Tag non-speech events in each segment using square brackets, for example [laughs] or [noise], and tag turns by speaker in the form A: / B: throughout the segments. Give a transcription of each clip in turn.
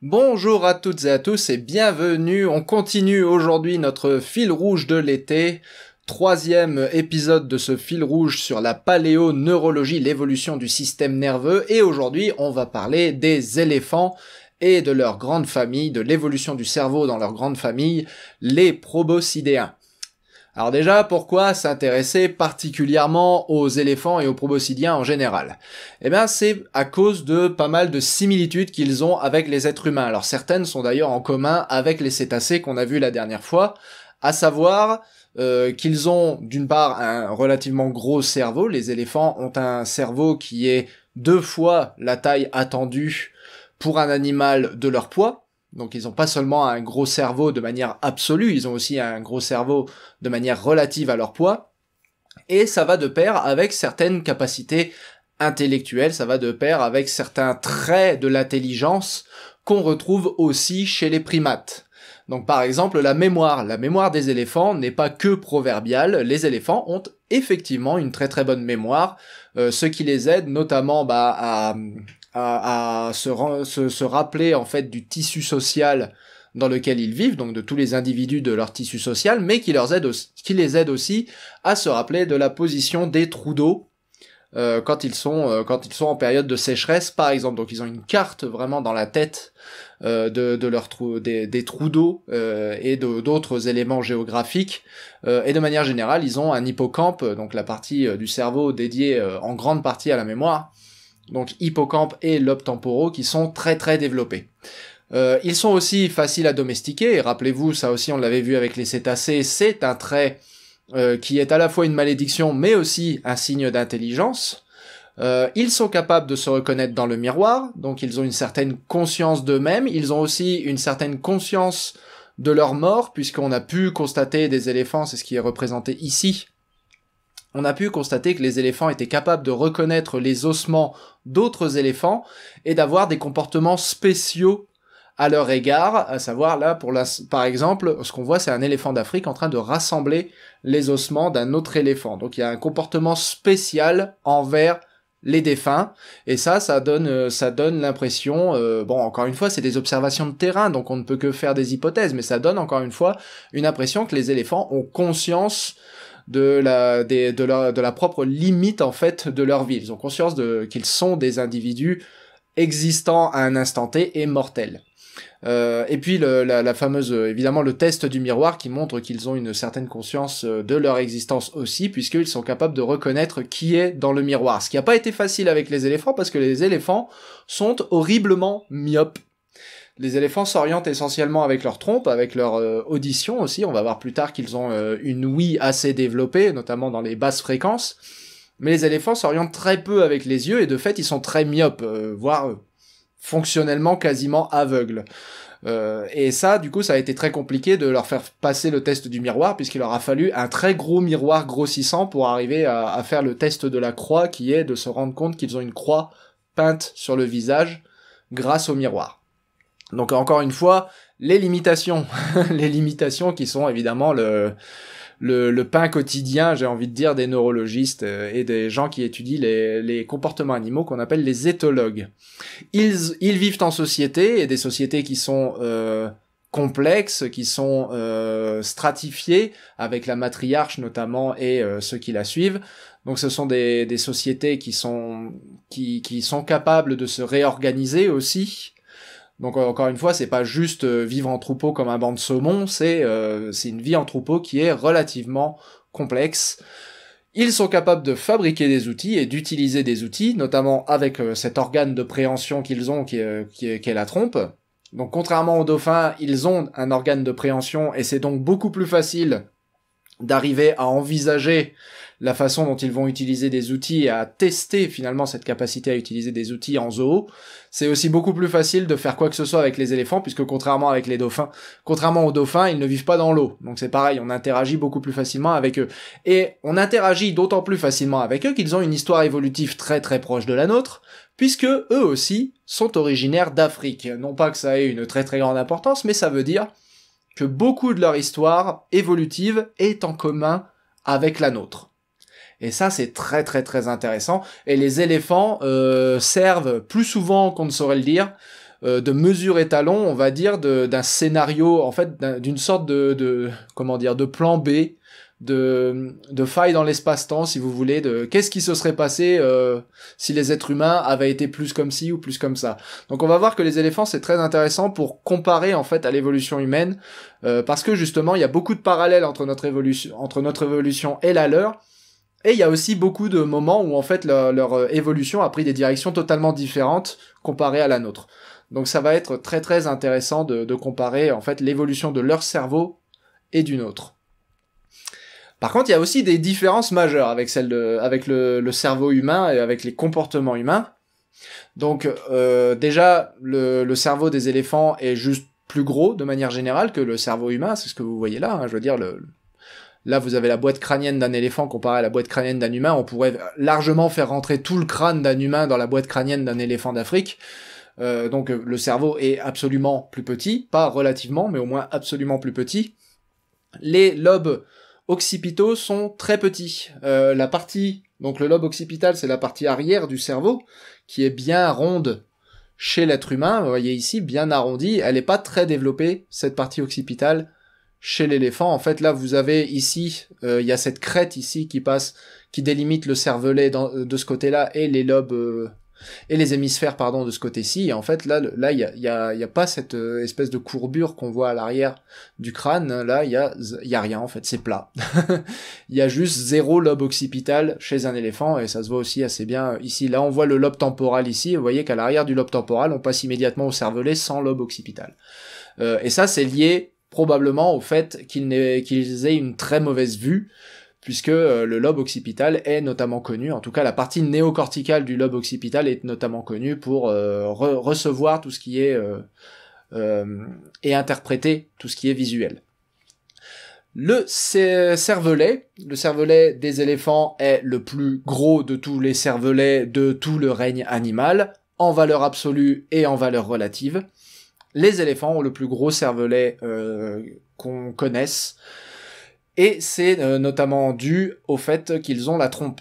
A: Bonjour à toutes et à tous et bienvenue. On continue aujourd'hui notre fil rouge de l'été. Troisième épisode de ce fil rouge sur la paléoneurologie, l'évolution du système nerveux. Et aujourd'hui, on va parler des éléphants et de leur grande famille, de l'évolution du cerveau dans leur grande famille, les proboscidéens. Alors déjà, pourquoi s'intéresser particulièrement aux éléphants et aux proboscidiens en général Eh bien, c'est à cause de pas mal de similitudes qu'ils ont avec les êtres humains. Alors certaines sont d'ailleurs en commun avec les cétacés qu'on a vus la dernière fois, à savoir euh, qu'ils ont d'une part un relativement gros cerveau. Les éléphants ont un cerveau qui est deux fois la taille attendue pour un animal de leur poids, donc ils n'ont pas seulement un gros cerveau de manière absolue, ils ont aussi un gros cerveau de manière relative à leur poids. Et ça va de pair avec certaines capacités intellectuelles, ça va de pair avec certains traits de l'intelligence qu'on retrouve aussi chez les primates. Donc par exemple la mémoire, la mémoire des éléphants n'est pas que proverbiale, les éléphants ont effectivement une très très bonne mémoire, euh, ce qui les aide notamment bah, à, à, se, rappeler en fait du tissu social dans lequel ils vivent, donc de tous les individus de leur tissu social, mais qui, leur aide qui les aide aussi à se rappeler de la position des trous d'eau euh, euh, quand ils sont en période de sécheresse par exemple donc ils ont une carte vraiment dans la tête euh, de, de leur des, trous d'eau et d'autres éléments géographiques et de manière générale ils ont un hippocampe donc la partie du cerveau dédiée en grande partie à la mémoire donc hippocampe et lobe temporaux, qui sont très très développés. Euh, ils sont aussi faciles à domestiquer, et rappelez-vous, ça aussi on l'avait vu avec les cétacés, c'est un trait euh, qui est à la fois une malédiction mais aussi un signe d'intelligence. Euh, ils sont capables de se reconnaître dans le miroir, donc ils ont une certaine conscience d'eux-mêmes, ils ont aussi une certaine conscience de leur mort, puisqu'on a pu constater des éléphants, c'est ce qui est représenté ici, on a pu constater que les éléphants étaient capables de reconnaître les ossements d'autres éléphants et d'avoir des comportements spéciaux à leur égard, à savoir là, pour la, par exemple, ce qu'on voit, c'est un éléphant d'Afrique en train de rassembler les ossements d'un autre éléphant. Donc il y a un comportement spécial envers les défunts et ça ça donne euh, ça donne l'impression euh, bon encore une fois c'est des observations de terrain donc on ne peut que faire des hypothèses mais ça donne encore une fois une impression que les éléphants ont conscience de la, de, de la propre limite en fait de leur vie. Ils ont conscience de, qu'ils sont des individus existants à un instant T et mortels. Euh, et puis le, la, la, fameuse, évidemment, le test du miroir qui montre qu'ils ont une certaine conscience euh, de leur existence aussi, puisqu'ils sont capables de reconnaître qui est dans le miroir. Ce qui n'a pas été facile avec les éléphants, parce que les éléphants sont horriblement myopes. Les éléphants s'orientent essentiellement avec leur trompe, avec leur euh, audition aussi. On va voir plus tard qu'ils ont euh, une ouïe assez développée, notamment dans les basses fréquences. Mais les éléphants s'orientent très peu avec les yeux et de fait ils sont très myopes, euh, voire fonctionnellement quasiment aveugles. et ça, du coup, ça a été très compliqué de leur faire passer le test du miroir puisqu'il leur a fallu un très gros miroir grossissant pour arriver à faire le test de la croix qui est de se rendre compte qu'ils ont une croix peinte sur le visage grâce au miroir. Donc encore une fois, les limitations, [laughs] les limitations qui sont évidemment le, le, pain quotidien, j'ai envie de dire, des neurologistes euh, et des gens qui étudient les, les comportements animaux qu'on appelle les éthologues. Ils, ils vivent en société et des sociétés qui sont euh, complexes, qui sont euh, stratifiées, avec la matriarche notamment et euh, ceux qui la suivent. Donc ce sont des, des sociétés qui sont, qui, qui sont capables de se réorganiser aussi donc euh, encore une fois, c'est pas juste euh, vivre en troupeau comme un banc de saumon, euh, c'est une vie en troupeau qui est relativement complexe. Ils sont capables de fabriquer des outils et d'utiliser des outils, notamment avec cet organe de préhension qu'ils ont qui, est, qui est la trompe. Donc contrairement aux dauphins, ils ont un organe de préhension et c'est donc beaucoup plus facile d'arriver à envisager la façon dont ils vont utiliser des outils et à tester finalement cette capacité à utiliser des outils en zoo. C'est aussi beaucoup plus facile de faire quoi que ce soit avec les éléphants, puisque contrairement avec les dauphins, contrairement aux dauphins, ils ne vivent pas dans l'eau. Donc c'est pareil, on interagit beaucoup plus facilement avec eux. Et on interagit d'autant plus facilement avec eux qu'ils ont une histoire évolutive très très proche de la nôtre, puisque eux aussi sont originaires d'Afrique. Non pas que ça ait une très très grande importance, mais ça veut dire que beaucoup de leur histoire évolutive est en commun avec la nôtre. Et ça, c'est très très très intéressant. Et les éléphants euh, servent plus souvent qu'on ne saurait le dire euh, de mesure étalon, on va dire, d'un scénario, en fait, d'une sorte de, comment dire, de plan B, de, de faille dans l'espace-temps, si vous voulez, de qu'est-ce qui se serait passé euh, si les êtres humains avaient été plus comme ci ou plus comme ça. Donc on va voir que les éléphants, c'est très intéressant pour comparer en fait à l'évolution humaine, parce que justement, il y a beaucoup de parallèles entre notre évolution, entre notre évolution et la leur, et il y a aussi beaucoup de moments où en fait leur, euh, évolution a pris des directions totalement différentes comparées à la nôtre. Donc ça va être très très intéressant de, comparer en fait l'évolution de leur cerveau et du nôtre. Par contre, il y a aussi des différences majeures avec celle de, avec le, cerveau humain et avec les comportements humains. Donc euh, déjà, le, cerveau des éléphants est juste plus gros de manière générale que le cerveau humain, c'est ce que vous voyez là. Hein, je veux dire, le, Là, vous avez la boîte crânienne d'un éléphant comparée à la boîte crânienne d'un humain. On pourrait largement faire rentrer tout le crâne d'un humain dans la boîte crânienne d'un éléphant d'Afrique. Euh, donc le cerveau est absolument plus petit, pas relativement, mais au moins absolument plus petit. Les lobes occipitaux sont très petits. Euh, la partie, donc le lobe occipital, c'est la partie arrière du cerveau qui est bien ronde chez l'être humain. Vous voyez ici, bien arrondie. Elle n'est pas très développée cette partie occipitale chez l'éléphant, en fait, là, vous avez ici, euh, il y a cette crête ici qui passe, qui délimite le cervelet euh, de ce côté-là et les lobes euh, et les hémisphères, pardon, de ce côté-ci. Et en fait, là, là, il y a, y, y a, pas cette espèce de courbure qu'on voit à l'arrière du crâne. Là, il y a, y a rien en fait, c'est plat. [laughs] Il y a juste zéro lobe occipital chez un éléphant et ça se voit aussi assez bien ici. Là, on voit le lobe temporal ici. Vous voyez qu'à l'arrière du lobe temporal, on passe immédiatement au cervelet sans lobe occipital. et ça, c'est lié probablement au fait qu'ils aient une très mauvaise vue, puisque euh, le lobe occipital est notamment connu, en tout cas la partie néocorticale du lobe occipital est notamment connue pour euh, recevoir tout ce qui est euh, et interpréter tout ce qui est visuel. Le cervelet, le cervelet des éléphants est le plus gros de tous les cervelets de tout le règne animal, en valeur absolue et en valeur relative. Les éléphants ont le plus gros cervelet euh, qu'on connaisse, et c'est euh, notamment dû au fait qu'ils ont la trompe.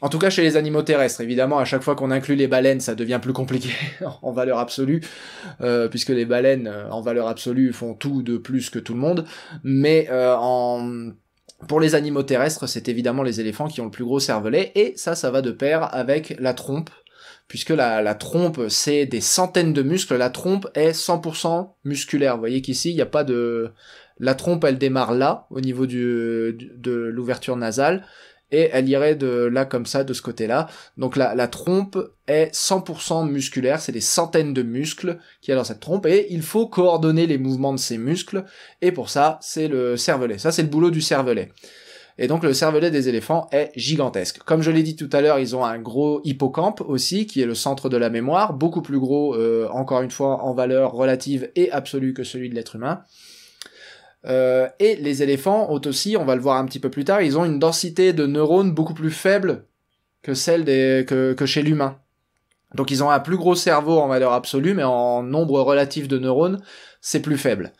A: En tout cas chez les animaux terrestres, évidemment, à chaque fois qu'on inclut les baleines, ça devient plus compliqué [laughs] en valeur absolue, euh, puisque les baleines, en valeur absolue, font tout de plus que tout le monde, mais en... Pour les animaux terrestres, c'est évidemment les éléphants qui ont le plus gros cervelet, et ça, ça va de pair avec la trompe, puisque la, trompe, c'est des centaines de muscles. La trompe est 100% musculaire. Vous voyez qu'ici, il n'y a pas de... La trompe, elle démarre là, au niveau de l'ouverture nasale, et elle irait de là comme ça, de ce côté-là. Donc la, la trompe est 100% musculaire, c'est des centaines de muscles qui a dans cette trompe, et il faut coordonner les mouvements de ces muscles, et pour ça, c'est le cervelet. Ça, c'est le boulot du cervelet. Et donc le cervelet des éléphants est gigantesque. Comme je l'ai dit tout à l'heure, ils ont un gros hippocampe aussi, qui est le centre de la mémoire, beaucoup plus gros, euh, encore une fois, en valeur relative et absolue que celui de l'être humain. Euh, et les éléphants ont aussi, on va le voir un petit peu plus tard, ils ont une densité de neurones beaucoup plus faible que celle des, que, chez l'humain. Donc ils ont un plus gros cerveau en valeur absolue, mais en nombre relatif de neurones, c'est plus faible.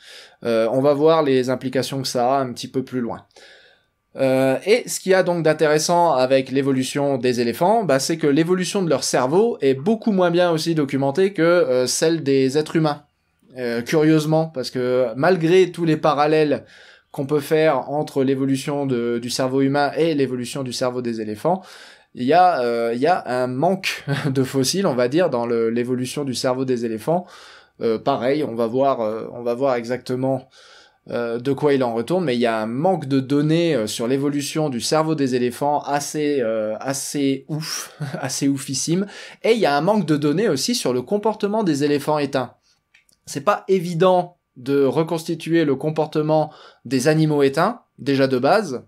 A: Euh, on va voir les implications que ça a un petit peu plus loin. Euh, et ce qu'il y a donc d'intéressant avec l'évolution des éléphants, bah, c'est que l'évolution de leur cerveau est beaucoup moins bien aussi documentée que euh, celle des êtres humains. Euh, curieusement, parce que malgré tous les parallèles qu'on peut faire entre l'évolution du cerveau humain et l'évolution du cerveau des éléphants, il y, a, y a un manque [laughs] de fossiles, on va dire, dans l'évolution du cerveau des éléphants. pareil, on va voir, on va voir exactement euh, de quoi il en retourne, mais il y a un manque de données euh, sur l'évolution du cerveau des éléphants assez, euh, assez ouf, [laughs] assez oufissime, et il y a un manque de données aussi sur le comportement des éléphants éteints. C'est pas évident de reconstituer le comportement des animaux éteints, déjà de base,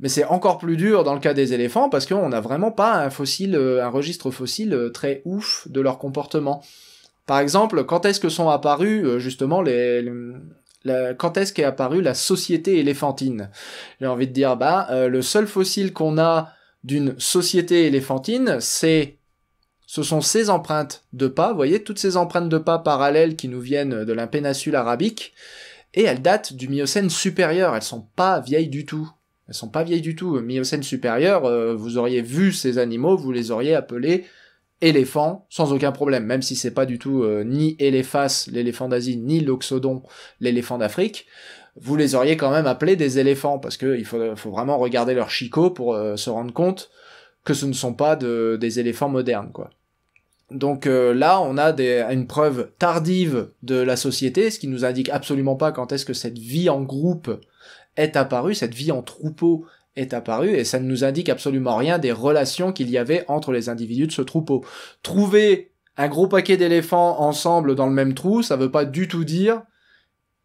A: mais c'est encore plus dur dans le cas des éléphants parce qu'on n'a vraiment pas un fossile, un registre fossile très ouf de leur comportement. Par exemple, quand est-ce que sont apparus justement les, quand est-ce qu'est apparue la société éléphantine J'ai envie de dire, bah, euh, le seul fossile qu'on a d'une société éléphantine, c'est ce sont ces empreintes de pas, vous voyez, toutes ces empreintes de pas parallèles qui nous viennent de la péninsule arabique, et elles datent du Miocène supérieur, elles sont pas vieilles du tout. Elles sont pas vieilles du tout. Miocène supérieur, euh, vous auriez vu ces animaux, vous les auriez appelés éléphants, sans aucun problème, même si c'est pas du tout euh, ni éléphas, l'éléphant d'Asie, ni l'oxodon, l'éléphant d'Afrique, vous les auriez quand même appelés des éléphants, parce qu'il faut, faut, vraiment regarder leur chicot pour euh, se rendre compte que ce ne sont pas des éléphants modernes, quoi. Donc euh, là, on a une preuve tardive de la société, ce qui nous indique absolument pas quand est-ce que cette vie en groupe est apparue, cette vie en troupeau est apparu et ça ne nous indique absolument rien des relations qu'il y avait entre les individus de ce troupeau. Trouver un gros paquet d'éléphants ensemble dans le même trou, ça veut pas du tout dire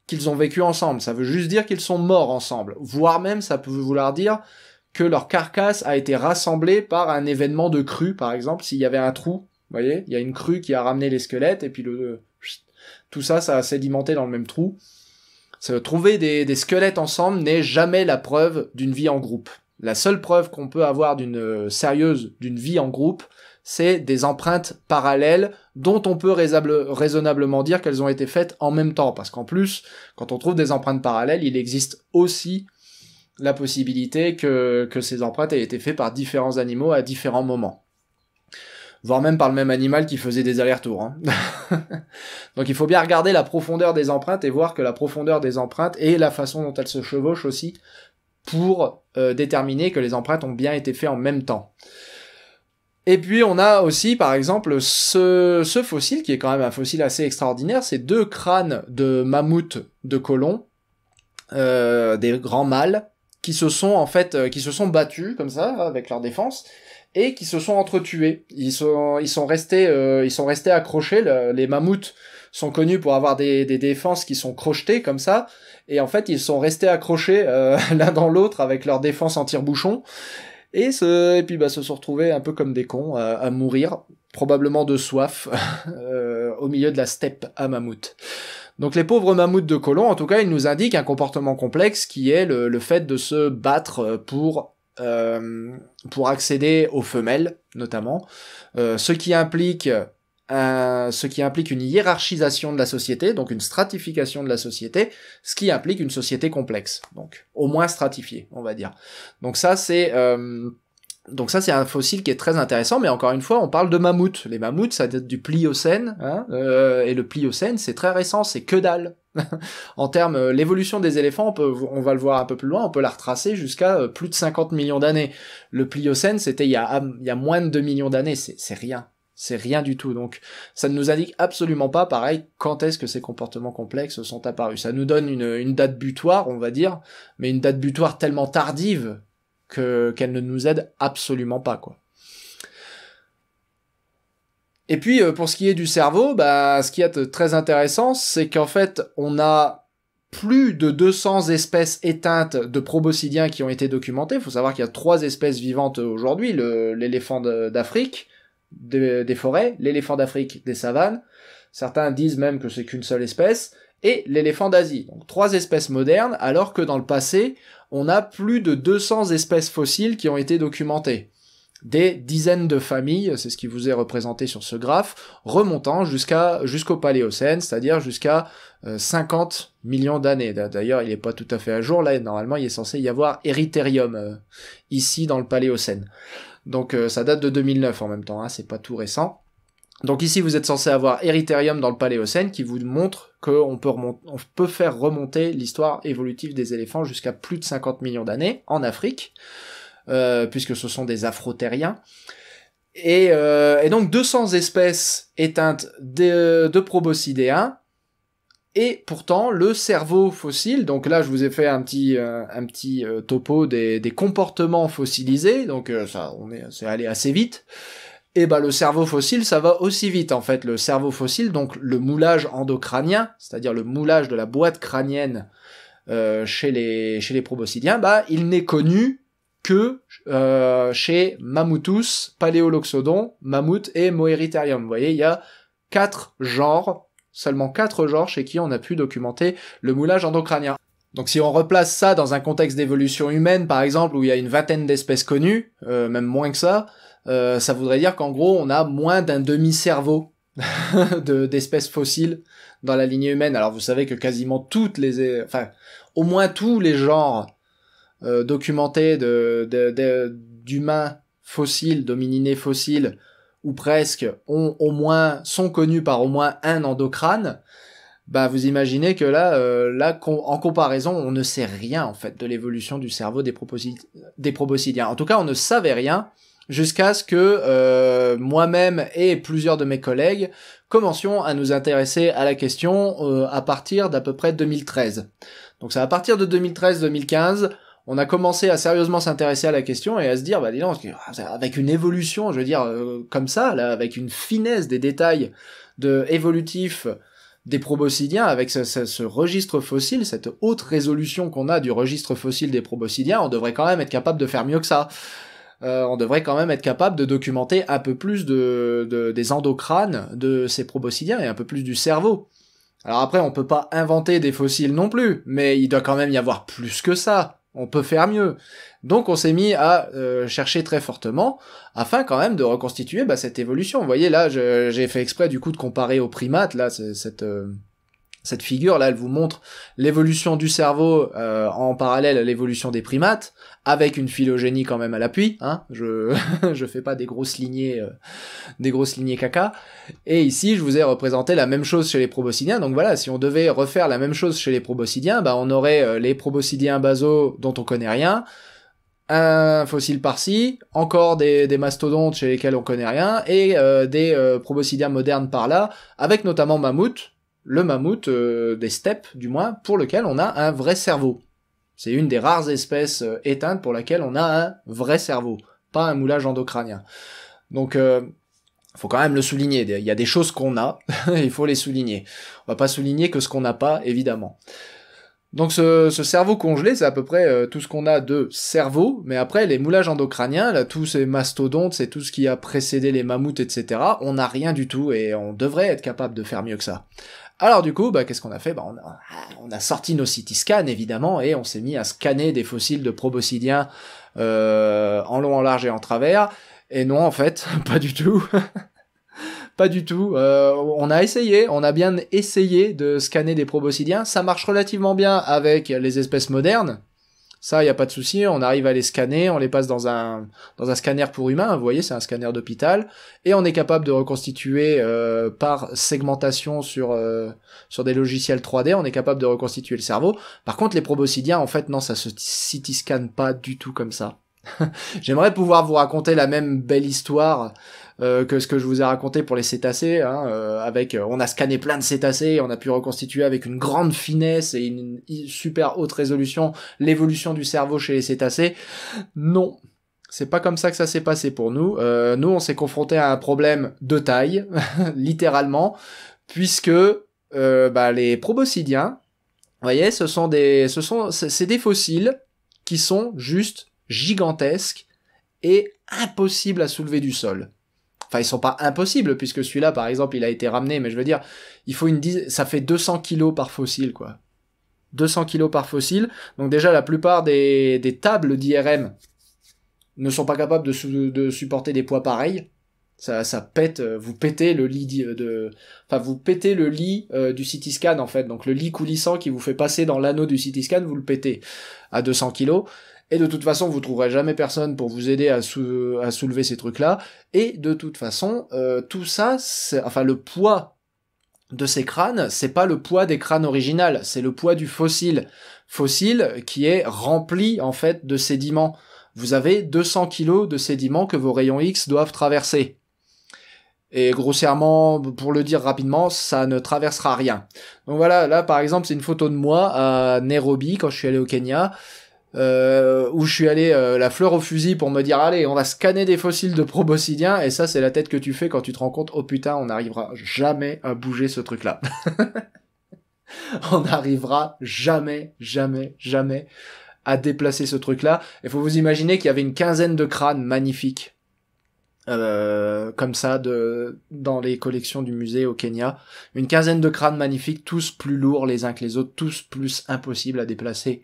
A: qu'ils ont vécu ensemble, ça veut juste dire qu'ils sont morts ensemble, voire même ça peut vouloir dire que leur carcasse a été rassemblée par un événement de crue, par exemple, s'il y avait un trou, vous voyez, il y a une crue qui a ramené les squelettes et puis le, tout ça, ça a sédimenté dans le même trou. Trouver des, squelettes ensemble n'est jamais la preuve d'une vie en groupe. La seule preuve qu'on peut avoir d'une euh, sérieuse d'une vie en groupe, c'est des empreintes parallèles dont on peut raisonnablement dire qu'elles ont été faites en même temps. Parce qu'en plus, quand on trouve des empreintes parallèles, il existe aussi la possibilité que, que ces empreintes aient été faites par différents animaux à différents moments voire même par le même animal qui faisait des allers-retours. Hein. [laughs] Donc il faut bien regarder la profondeur des empreintes et voir que la profondeur des empreintes et la façon dont elles se chevauchent aussi pour euh, déterminer que les empreintes ont bien été faites en même temps. Et puis on a aussi par exemple ce, fossile qui est quand même un fossile assez extraordinaire, c'est deux crânes de mammouth de colons, euh, des grands mâles, qui se sont en fait, euh, qui se sont battus comme ça avec leur défense et qui se sont entretués. Ils sont, ils sont restés, euh, ils sont restés accrochés. les mammouths sont connus pour avoir des, défenses qui sont crochetées comme ça, et en fait ils sont restés accrochés euh, [laughs] l'un dans l'autre avec leurs défenses en tire-bouchon. Et, ce, et puis bah, se sont retrouvés un peu comme des cons euh, à mourir, probablement de soif, [laughs] au milieu de la steppe à mammouth. Donc les pauvres mammouths de colon, en tout cas, ils nous indiquent un comportement complexe qui est le, le fait de se battre pour euh, pour accéder aux femelles notamment, euh, ce qui implique euh, ce qui implique une hiérarchisation de la société, donc une stratification de la société, ce qui implique une société complexe, donc au moins stratifiée, on va dire. Donc ça c'est euh, donc ça, c'est un fossile qui est très intéressant, mais encore une fois, on parle de mammouth. Les mammouths, ça date du Pliocène, hein, euh, et le Pliocène, c'est très récent, c'est que dalle. [laughs] en termes, euh, l'évolution des éléphants, on, peut, on, va le voir un peu plus loin, on peut la retracer jusqu'à euh, plus de 50 millions d'années. Le Pliocène, c'était il, il, y a moins de 2 millions d'années, c'est rien. C'est rien du tout. Donc ça ne nous indique absolument pas, pareil, quand est-ce que ces comportements complexes sont apparus. Ça nous donne une date butoir, on va dire, mais une date butoir tellement tardive qu'elle ne nous aide absolument pas quoi. Et puis euh, pour ce qui est du cerveau, bah, ce qui est très intéressant, c'est qu'en fait on a plus de 200 espèces éteintes de proboscidiens qui ont été documentées. Il faut savoir qu'il y a trois espèces vivantes aujourd'hui l'éléphant d'Afrique des forêts, l'éléphant d'Afrique des savanes. Certains disent même que c'est qu'une seule espèce et l'éléphant d'Asie. Donc trois espèces modernes, alors que dans le passé, on a plus de 200 espèces fossiles qui ont été documentées. Des dizaines de familles, c'est ce qui vous est représenté sur ce graphe, remontant jusqu'à jusqu'au Paléocène, c'est-à-dire jusqu'à 50 euh, millions d'années. D'ailleurs, il n'est pas tout à fait à jour. Là, normalement, il est censé y avoir Erythérium, euh, ici dans le Paléocène. Donc, euh, ça date de 2009 en même temps. Hein, c'est pas tout récent. Donc ici, vous êtes censé avoir Eritherium dans le Paléocène qui vous montre qu'on peut, peut faire remonter l'histoire évolutive des éléphants jusqu'à plus de 50 millions d'années en Afrique, euh, puisque ce sont des Afrothériens. Et, euh, et, donc 200 espèces éteintes de, de proboscidéens, et pourtant, le cerveau fossile, donc là je vous ai fait un petit, euh, un petit topo des, comportements fossilisés, donc ça on est, c'est allé assez vite, et eh bah ben, le cerveau fossile, ça va aussi vite en fait. Le cerveau fossile, donc le moulage endocrânien, c'est-à-dire le moulage de la boîte crânienne euh, chez les chez proboscidiens, bah il n'est connu que euh, chez Mammutus, Paléoloxodon, Mammouth et Moeritherium. Vous voyez, il y a quatre genres, seulement quatre genres chez qui on a pu documenter le moulage endocrânien. Donc si on replace ça dans un contexte d'évolution humaine, par exemple, où il y a une vingtaine d'espèces connues, euh, même moins que ça, euh, ça voudrait dire qu'en gros, on a moins d'un demi-cerveau [laughs] d'espèces fossiles dans la lignée humaine. Alors vous savez que quasiment toutes les... Enfin, au moins tous les genres euh, documentés d'humains fossiles, domininés fossiles, ou presque, ont au moins, sont connus par au moins un endocrane, bah vous imaginez que là, euh, là en comparaison, on ne sait rien en fait de l'évolution du cerveau des, des proboscidiens. En tout cas, on ne savait rien jusqu'à ce que euh, moi-même et plusieurs de mes collègues commencions à nous intéresser à la question euh, à partir d'à peu près 2013. Donc c'est à partir de 2013-2015 on a commencé à sérieusement s'intéresser à la question et à se dire, bah dis donc, ah, avec une évolution, je veux dire, euh, comme ça, là, avec une finesse des détails de évolutifs des proboscidiens, avec ce, ce registre fossile, cette haute résolution qu'on a du registre fossile des proboscidiens, on devrait quand même être capable de faire mieux que ça. Euh, on devrait quand même être capable de documenter un peu plus de, des endocranes de ces proboscidiens et un peu plus du cerveau. Alors après, on peut pas inventer des fossiles non plus, mais il doit quand même y avoir plus que ça. On peut faire mieux. Donc on s'est mis à euh, chercher très fortement afin quand même de reconstituer bah, cette évolution. Vous voyez là, j'ai fait exprès du coup de comparer aux primates là cette euh, cette figure là, elle vous montre l'évolution du cerveau euh, en parallèle à l'évolution des primates, avec une phylogénie quand même à l'appui. Hein je [laughs] je fais pas des grosses lignées, euh, des grosses lignées caca. Et ici, je vous ai représenté la même chose chez les proboscidiens. Donc voilà, si on devait refaire la même chose chez les proboscidiens, bah on aurait euh, les proboscidiens basaux dont on connaît rien, un fossile par-ci, encore des, mastodontes chez lesquels on connaît rien, et des proboscidiens modernes par là, avec notamment mammouth, le mammouth euh, des steppes, du moins, pour lequel on a un vrai cerveau. C'est une des rares espèces euh, éteintes pour laquelle on a un vrai cerveau, pas un moulage endocrânien. Donc, euh, faut quand même le souligner. Il y a des choses qu'on a, [laughs] il faut les souligner. On va pas souligner que ce qu'on n'a pas, évidemment. Donc ce, cerveau congelé, c'est à peu près tout ce qu'on a de cerveau, mais après les moulages endocraniens, là, tous ces mastodontes, c'est tout ce qui a précédé les mammouths, etc., on n'a rien du tout et on devrait être capable de faire mieux que ça. Alors du coup, bah, qu'est-ce qu'on a fait bah, on, a, sorti nos CT scans évidemment et on s'est mis à scanner des fossiles de proboscidiens euh, en long, en large et en travers. Et non, en fait, [laughs] pas du tout. [laughs] pas du tout. Euh, on a essayé, on a bien essayé de scanner des proboscidiens. Ça marche relativement bien avec les espèces modernes, ça, il n'y a pas de souci, on arrive à les scanner, on les passe dans un, dans un scanner pour humain, vous voyez, c'est un scanner d'hôpital, et on est capable de reconstituer euh, par segmentation sur, euh, sur des logiciels 3D, on est capable de reconstituer le cerveau. Par contre, les proboscidiens, en fait, non, ça se city scanne pas du tout comme ça. [laughs] J'aimerais pouvoir vous raconter la même belle histoire euh, que ce que je vous ai raconté pour les cétacés, hein, euh, avec euh, on a scanné plein de cétacés, on a pu reconstituer avec une grande finesse et une, super haute résolution l'évolution du cerveau chez les cétacés. Non, c'est pas comme ça que ça s'est passé pour nous. nous, on s'est confronté à un problème de taille, [laughs] littéralement, puisque bah, les proboscidiens, vous voyez, ce sont des, ce sont, c'est des fossiles qui sont juste gigantesques et impossibles à soulever du sol. Enfin, ils sont pas impossibles, puisque celui-là, par exemple, il a été ramené, mais je veux dire, il faut une ça fait 200 kilos par fossile, quoi. 200 kilos par fossile. Donc déjà, la plupart des, des tables d'IRM ne sont pas capables de, de supporter des poids pareils. Ça, ça pète, euh, vous pétez le lit euh, de, enfin vous pétez le lit euh, du Cityscan, scan en fait. Donc le lit coulissant qui vous fait passer dans l'anneau du Cityscan, scan, vous le pétez à 200 kilos. Et de toute façon, vous trouverez jamais personne pour vous aider à, soulever ces trucs-là. Et de toute façon, euh, tout ça, enfin le poids de ces crânes, c'est pas le poids des crânes originales, c'est le poids du fossile. Fossile qui est rempli en fait de sédiments. Vous avez 200 kilos de sédiments que vos rayons X doivent traverser. Et grossièrement, pour le dire rapidement, ça ne traversera rien. Donc voilà, là par exemple, c'est une photo de moi à Nairobi quand je suis allé au Kenya euh, où je suis allé euh, la fleur au fusil pour me dire allez on va scanner des fossiles de proboscidiens et ça c'est la tête que tu fais quand tu te rends compte oh putain on n'arrivera jamais à bouger ce truc là [laughs] on n'arrivera jamais jamais jamais à déplacer ce truc là et faut vous imaginer qu'il y avait une quinzaine de crânes magnifiques euh, comme ça de dans les collections du musée au Kenya une quinzaine de crânes magnifiques tous plus lourds les uns que les autres tous plus impossibles à déplacer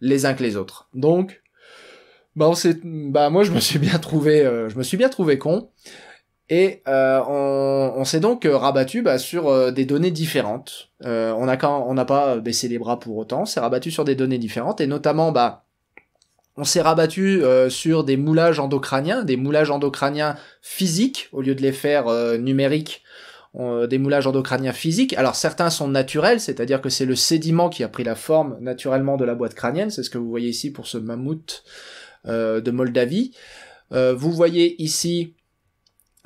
A: les uns que les autres. Donc, bah, c'est, bah, moi, je me suis bien trouvé, euh, je me suis bien trouvé con. Et euh, on, s'est donc euh, rabattu bah, sur des données différentes. Euh, on n'a on n'a pas baissé les bras pour autant. On s'est rabattu sur des données différentes et notamment bah on s'est rabattu sur des moulages endocraniens, des moulages endocraniens physiques au lieu de les faire numériques euh, des moulages endocraniens physiques. Alors certains sont naturels, c'est-à-dire que c'est le sédiment qui a pris la forme naturellement de la boîte crânienne, c'est ce que vous voyez ici pour ce mammouth euh, de Moldavie. Euh, vous voyez ici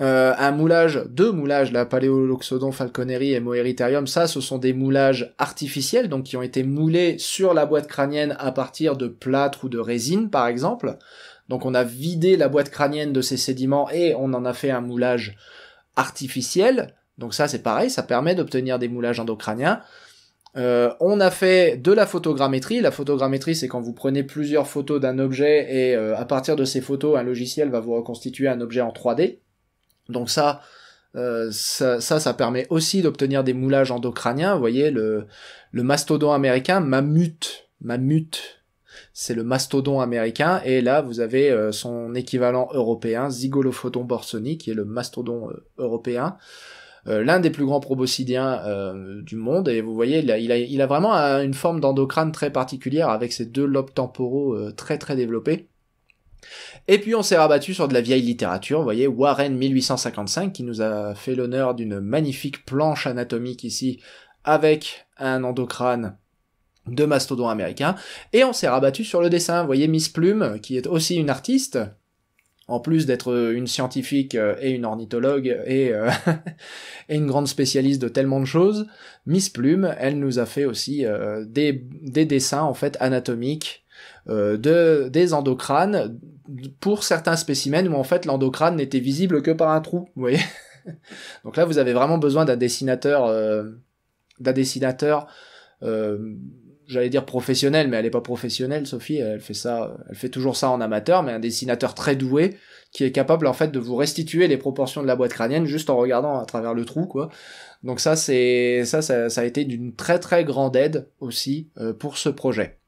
A: un moulage, deux moulages, la Paléoloxodon falconeri et Moeritherium, ça ce sont des moulages artificiels, donc qui ont été moulés sur la boîte crânienne à partir de plâtre ou de résine par exemple. Donc on a vidé la boîte crânienne de ces sédiments et on en a fait un moulage artificiel. Donc ça, c'est pareil, ça permet d'obtenir des moulages endocraniens. Euh, on a fait de la photogrammétrie. La photogrammétrie, c'est quand vous prenez plusieurs photos d'un objet et euh, à partir de ces photos, un logiciel va vous reconstituer un objet en 3D. Donc euh, ça, ça, ça, permet aussi d'obtenir des moulages endocraniens. Vous voyez, le, mastodon américain, mammut, mammut, c'est le mastodon américain. Et là, vous avez son équivalent européen, Zygolophodon borsoni, qui est le mastodon européen. Euh, l'un des plus grands proboscidiens euh, du monde, et vous voyez, il a, il a, vraiment une forme d'endocrâne très particulière avec ses deux lobes temporaux euh, très très développés. Et puis on s'est rabattu sur de la vieille littérature, vous voyez, Warren 1855 qui nous a fait l'honneur d'une magnifique planche anatomique ici avec un endocrane de mastodon américain, et on s'est rabattu sur le dessin, vous voyez Miss Plume qui est aussi une artiste, en plus d'être euh, une scientifique euh, et une ornithologue euh, [laughs] et, une grande spécialiste de tellement de choses, Miss Plume, elle nous a fait aussi des, dessins en fait anatomiques de, des endocranes pour certains spécimens où en fait l'endocrane n'était visible que par un trou, vous voyez. [laughs] Donc là, vous avez vraiment besoin d'un dessinateur, d'un dessinateur j'allais dire professionnelle, mais elle n'est pas professionnelle, Sophie. Elle fait ça, elle fait toujours ça en amateur, mais un dessinateur très doué qui est capable en fait de vous restituer les proportions de la boîte crânienne juste en regardant à travers le trou, quoi. Donc ça, c'est ça, ça, a été d'une très très grande aide aussi euh, pour ce projet.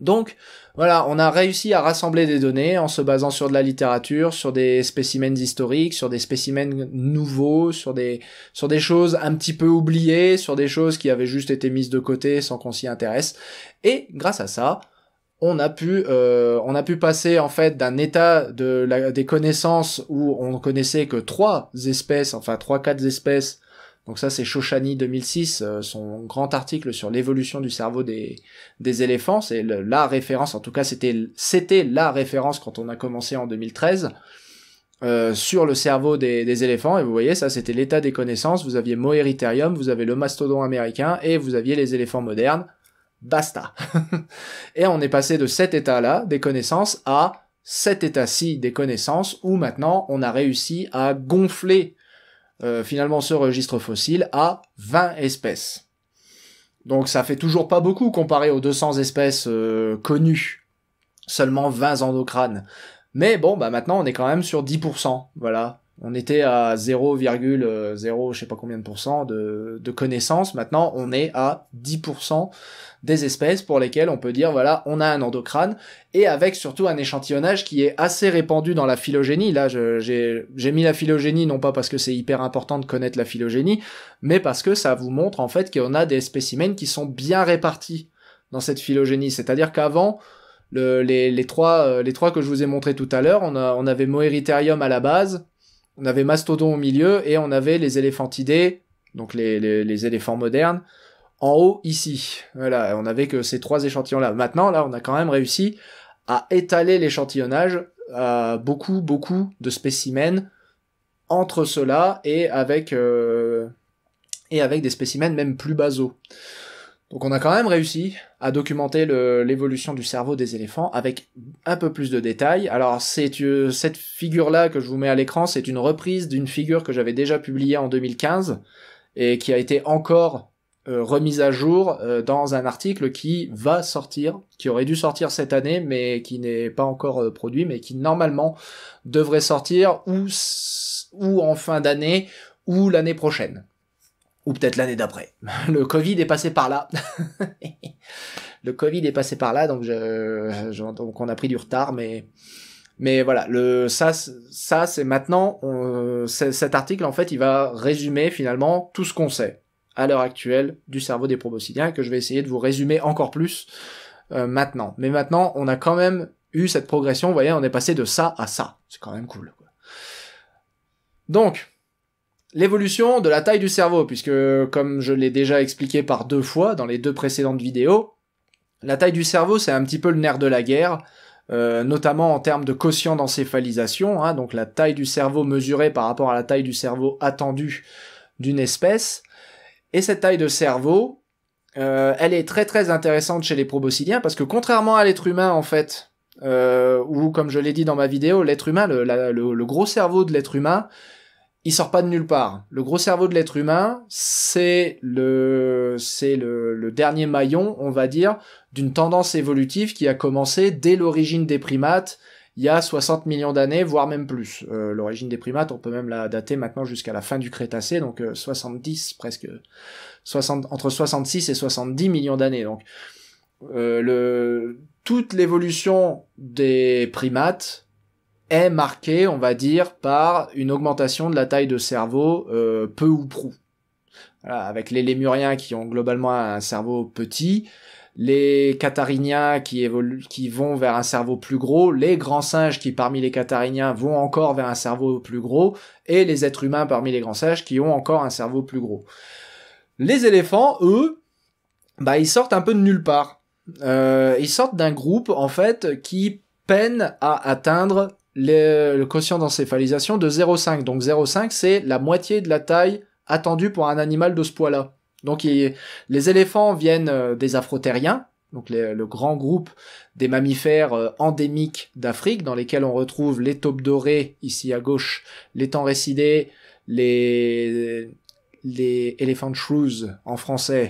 A: Donc voilà, on a réussi à rassembler des données en se basant sur de la littérature, sur des spécimens historiques, sur des spécimens nouveaux, sur des, sur des choses un petit peu oubliées, sur des choses qui avaient juste été mises de côté sans qu'on s'y intéresse. Et grâce à ça, on a pu euh, on a pu passer en fait d'un état de la, des connaissances où on connaissait que trois espèces enfin trois quatre espèces donc ça, c'est Shoshani 2006, euh, son grand article sur l'évolution du cerveau des, des éléphants. C'est la référence, en tout cas, c'était, c'était la référence quand on a commencé en 2013. Euh, sur le cerveau des, des, éléphants, et vous voyez, ça c'était l'état des connaissances, vous aviez Moeritherium, vous avez le mastodon américain, et vous aviez les éléphants modernes, basta. [laughs] et on est passé de cet état-là des connaissances à cet état-ci des connaissances où maintenant on a réussi à gonfler euh, finalement ce registre fossile a 20 espèces. Donc ça fait toujours pas beaucoup comparé aux 200 espèces euh, connues, seulement 20 endocrines. Mais bon, bah maintenant on est quand même sur 10%, voilà. On était à 0,0, euh, je sais pas combien de pourcents de, de connaissances, maintenant on est à 10% des espèces pour lesquelles on peut dire voilà, on a un endocrane, et avec surtout un échantillonnage qui est assez répandu dans la phylogénie. Là, j'ai mis la phylogénie non pas parce que c'est hyper important de connaître la phylogénie, mais parce que ça vous montre en fait qu'on a des spécimens qui sont bien répartis dans cette phylogénie. C'est-à-dire qu'avant, les, euh, les, trois, que je vous ai montrés tout à l'heure, on, avait Moeritherium à la base, on avait Mastodon au milieu et on avait les éléphantidés, donc les éléphants modernes, en haut ici. Voilà, on avait que ces trois échantillons-là. Maintenant, là, on a quand même réussi à étaler l'échantillonnage à beaucoup, beaucoup de spécimens entre ceux-là et avec euh, et avec des spécimens même plus basaux. Donc on a quand même réussi à documenter l'évolution du cerveau des éléphants avec un peu plus de détails. Alors c'est euh, cette figure-là que je vous mets à l'écran, c'est une reprise d'une figure que j'avais déjà publiée en 2015 et qui a été encore euh, remise à jour euh, dans un article qui va sortir, qui aurait dû sortir cette année, mais qui n'est pas encore euh, produit, mais qui normalement devrait sortir ou, ou en fin d'année ou l'année prochaine. Ou peut-être l'année d'après. [laughs] Le Covid est passé par là. [laughs] le Covid est passé par là, donc, donc on a pris du retard, mais... Mais voilà, le ça, ça c'est maintenant. cet article, en fait, il va résumer finalement tout ce qu'on sait à l'heure actuelle du cerveau des proboscidiens que je vais essayer de vous résumer encore plus euh, maintenant. Mais maintenant, on a quand même eu cette progression, vous voyez, on est passé de ça à ça. C'est quand même cool. Donc, l'évolution de la taille du cerveau, puisque comme je l'ai déjà expliqué par deux fois dans les deux précédentes vidéos, la taille du cerveau, c'est un petit peu le nerf de la guerre. Euh, notamment en termes de quotient d'encéphalisation, hein. donc la taille du cerveau mesurée par rapport à la taille du cerveau attendue d'une espèce. Et cette taille de cerveau, euh, elle est très très intéressante chez les proboscidiens parce que contrairement à l'être humain en fait, euh, ou comme je l'ai dit dans ma vidéo, l'être humain, le, gros cerveau de l'être humain, il sort pas de nulle part. Le gros cerveau de l'être humain, c'est le c'est le, dernier maillon, on va dire, d'une tendance évolutive qui a commencé dès l'origine des primates il y a 60 millions d'années, voire même plus. Euh, l'origine des primates, on peut même la dater maintenant jusqu'à la fin du Crétacé, donc 70, euh, presque entre 66 et 70 millions d'années. Donc euh, toute l'évolution des primates est marquée, on va dire, par une augmentation de la taille de cerveau peu ou prou. avec les lémuriens qui ont globalement un cerveau petit, les Catariniens qui évoluent, qui vont vers un cerveau plus gros, les grands singes qui parmi les Catariniens vont encore vers un cerveau plus gros, et les êtres humains parmi les grands singes qui ont encore un cerveau plus gros. Les éléphants, eux, bah ils sortent un peu de nulle part. Euh, ils sortent d'un groupe en fait qui peine à atteindre le quotient d'encéphalisation de 0,5. Donc 0,5 c'est la moitié de la taille attendue pour un animal de ce poids-là. Donc les éléphants viennent euh, des Afrotériens, donc le grand groupe des mammifères euh, endémiques d'Afrique, dans lesquels on retrouve les taupes dorées, ici à gauche, les temps les, les elephant shrews en français,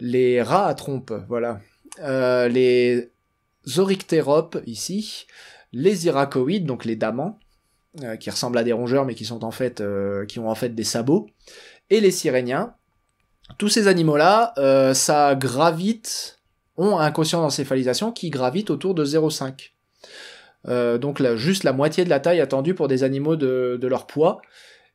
A: les rats à trompe, voilà, euh, les oryctéropes ici, les iracoïdes, donc les damans, qui ressemblent à des rongeurs mais qui sont en fait, qui ont en fait des sabots, et les siréniens, tous ces animaux-là, euh, ça gravite, ont un quotient d'encéphalisation qui gravite autour de 0,5. Euh, donc là, juste la moitié de la taille attendue pour des animaux de, leur poids.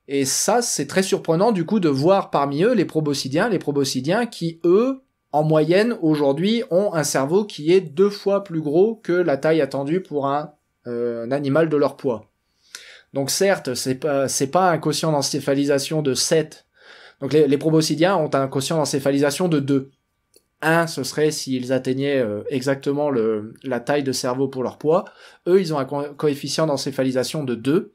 A: Et ça, c'est très surprenant du coup de voir parmi eux les proboscidiens, les proboscidiens qui, eux, en moyenne, aujourd'hui, ont un cerveau qui est deux fois plus gros que la taille attendue pour un, euh, animal de leur poids. Donc certes, c'est pas, pas un quotient d'encéphalisation de 7 donc les, proboscidiens ont un quotient d'encéphalisation de 2. 1, ce serait s'ils atteignaient euh, exactement le, la taille de cerveau pour leur poids. Eux, ils ont un coefficient d'encéphalisation de 2.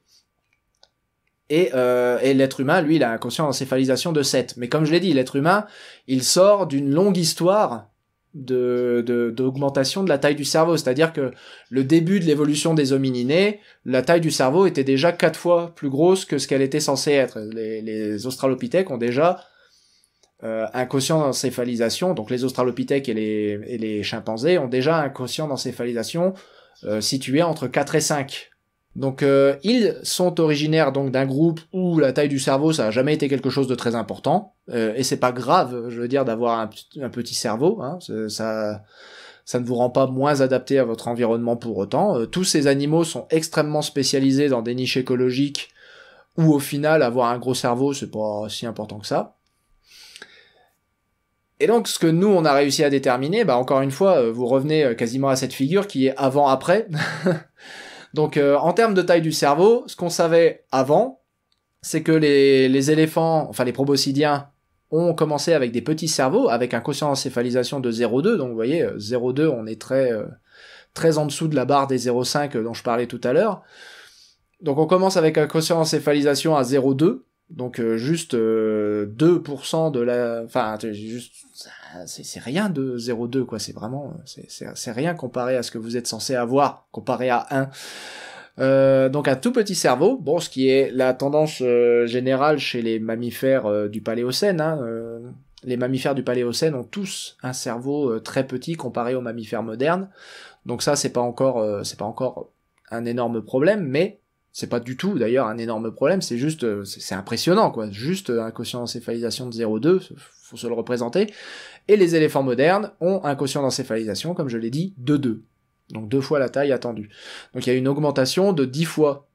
A: Et, euh, et l'être humain, lui, il a un quotient d'encéphalisation de 7. Mais comme je l'ai dit, l'être humain, il sort d'une longue histoire d'augmentation de, d'augmentation de, la taille du cerveau. C'est-à-dire que le début de l'évolution des homininés, la taille du cerveau était déjà quatre fois plus grosse que ce qu'elle était censée être. Les, les australopithèques ont déjà euh, un quotient d'encéphalisation, donc les australopithèques et les, et les, chimpanzés ont déjà un quotient d'encéphalisation euh, situé entre 4 et 5. Donc euh, ils sont originaires donc d'un groupe où la taille du cerveau ça n'a jamais été quelque chose de très important euh, et c'est pas grave je veux dire d'avoir un, petit cerveau hein. ça ça ne vous rend pas moins adapté à votre environnement pour autant euh, tous ces animaux sont extrêmement spécialisés dans des niches écologiques où au final avoir un gros cerveau c'est pas si important que ça et donc, ce que nous, on a réussi à déterminer, bah, encore une fois, vous revenez quasiment à cette figure qui est avant-après. [laughs] Donc euh, en termes de taille du cerveau, ce qu'on savait avant, c'est que les, éléphants, enfin les proboscidiens, ont commencé avec des petits cerveaux, avec un quotient d'encéphalisation de 0,2. Donc vous voyez, 0,2, euh, on est très, euh, très en dessous de la barre des 0,5 dont je parlais tout à l'heure. Donc on commence avec un quotient d'encéphalisation à 0,2. Donc juste 2% de la... Enfin, juste c'est rien de 0,2 quoi, c'est vraiment, c'est rien comparé à ce que vous êtes censé avoir, comparé à 1. Euh, donc un tout petit cerveau, bon, ce qui est la tendance euh, générale chez les mammifères euh, du Paléocène. Hein, les mammifères du Paléocène ont tous un cerveau très petit comparé aux mammifères modernes. Donc ça, c'est pas encore, c'est pas encore un énorme problème, mais c'est pas du tout d'ailleurs un énorme problème. C'est juste, c'est impressionnant quoi. Juste un quotient d'encéphalisation de 0,2, faut se le représenter. Et les éléphants modernes ont un quotient d'encéphalisation, comme je l'ai dit, de 2. Donc deux fois la taille attendue. Donc il y a une augmentation de 10 fois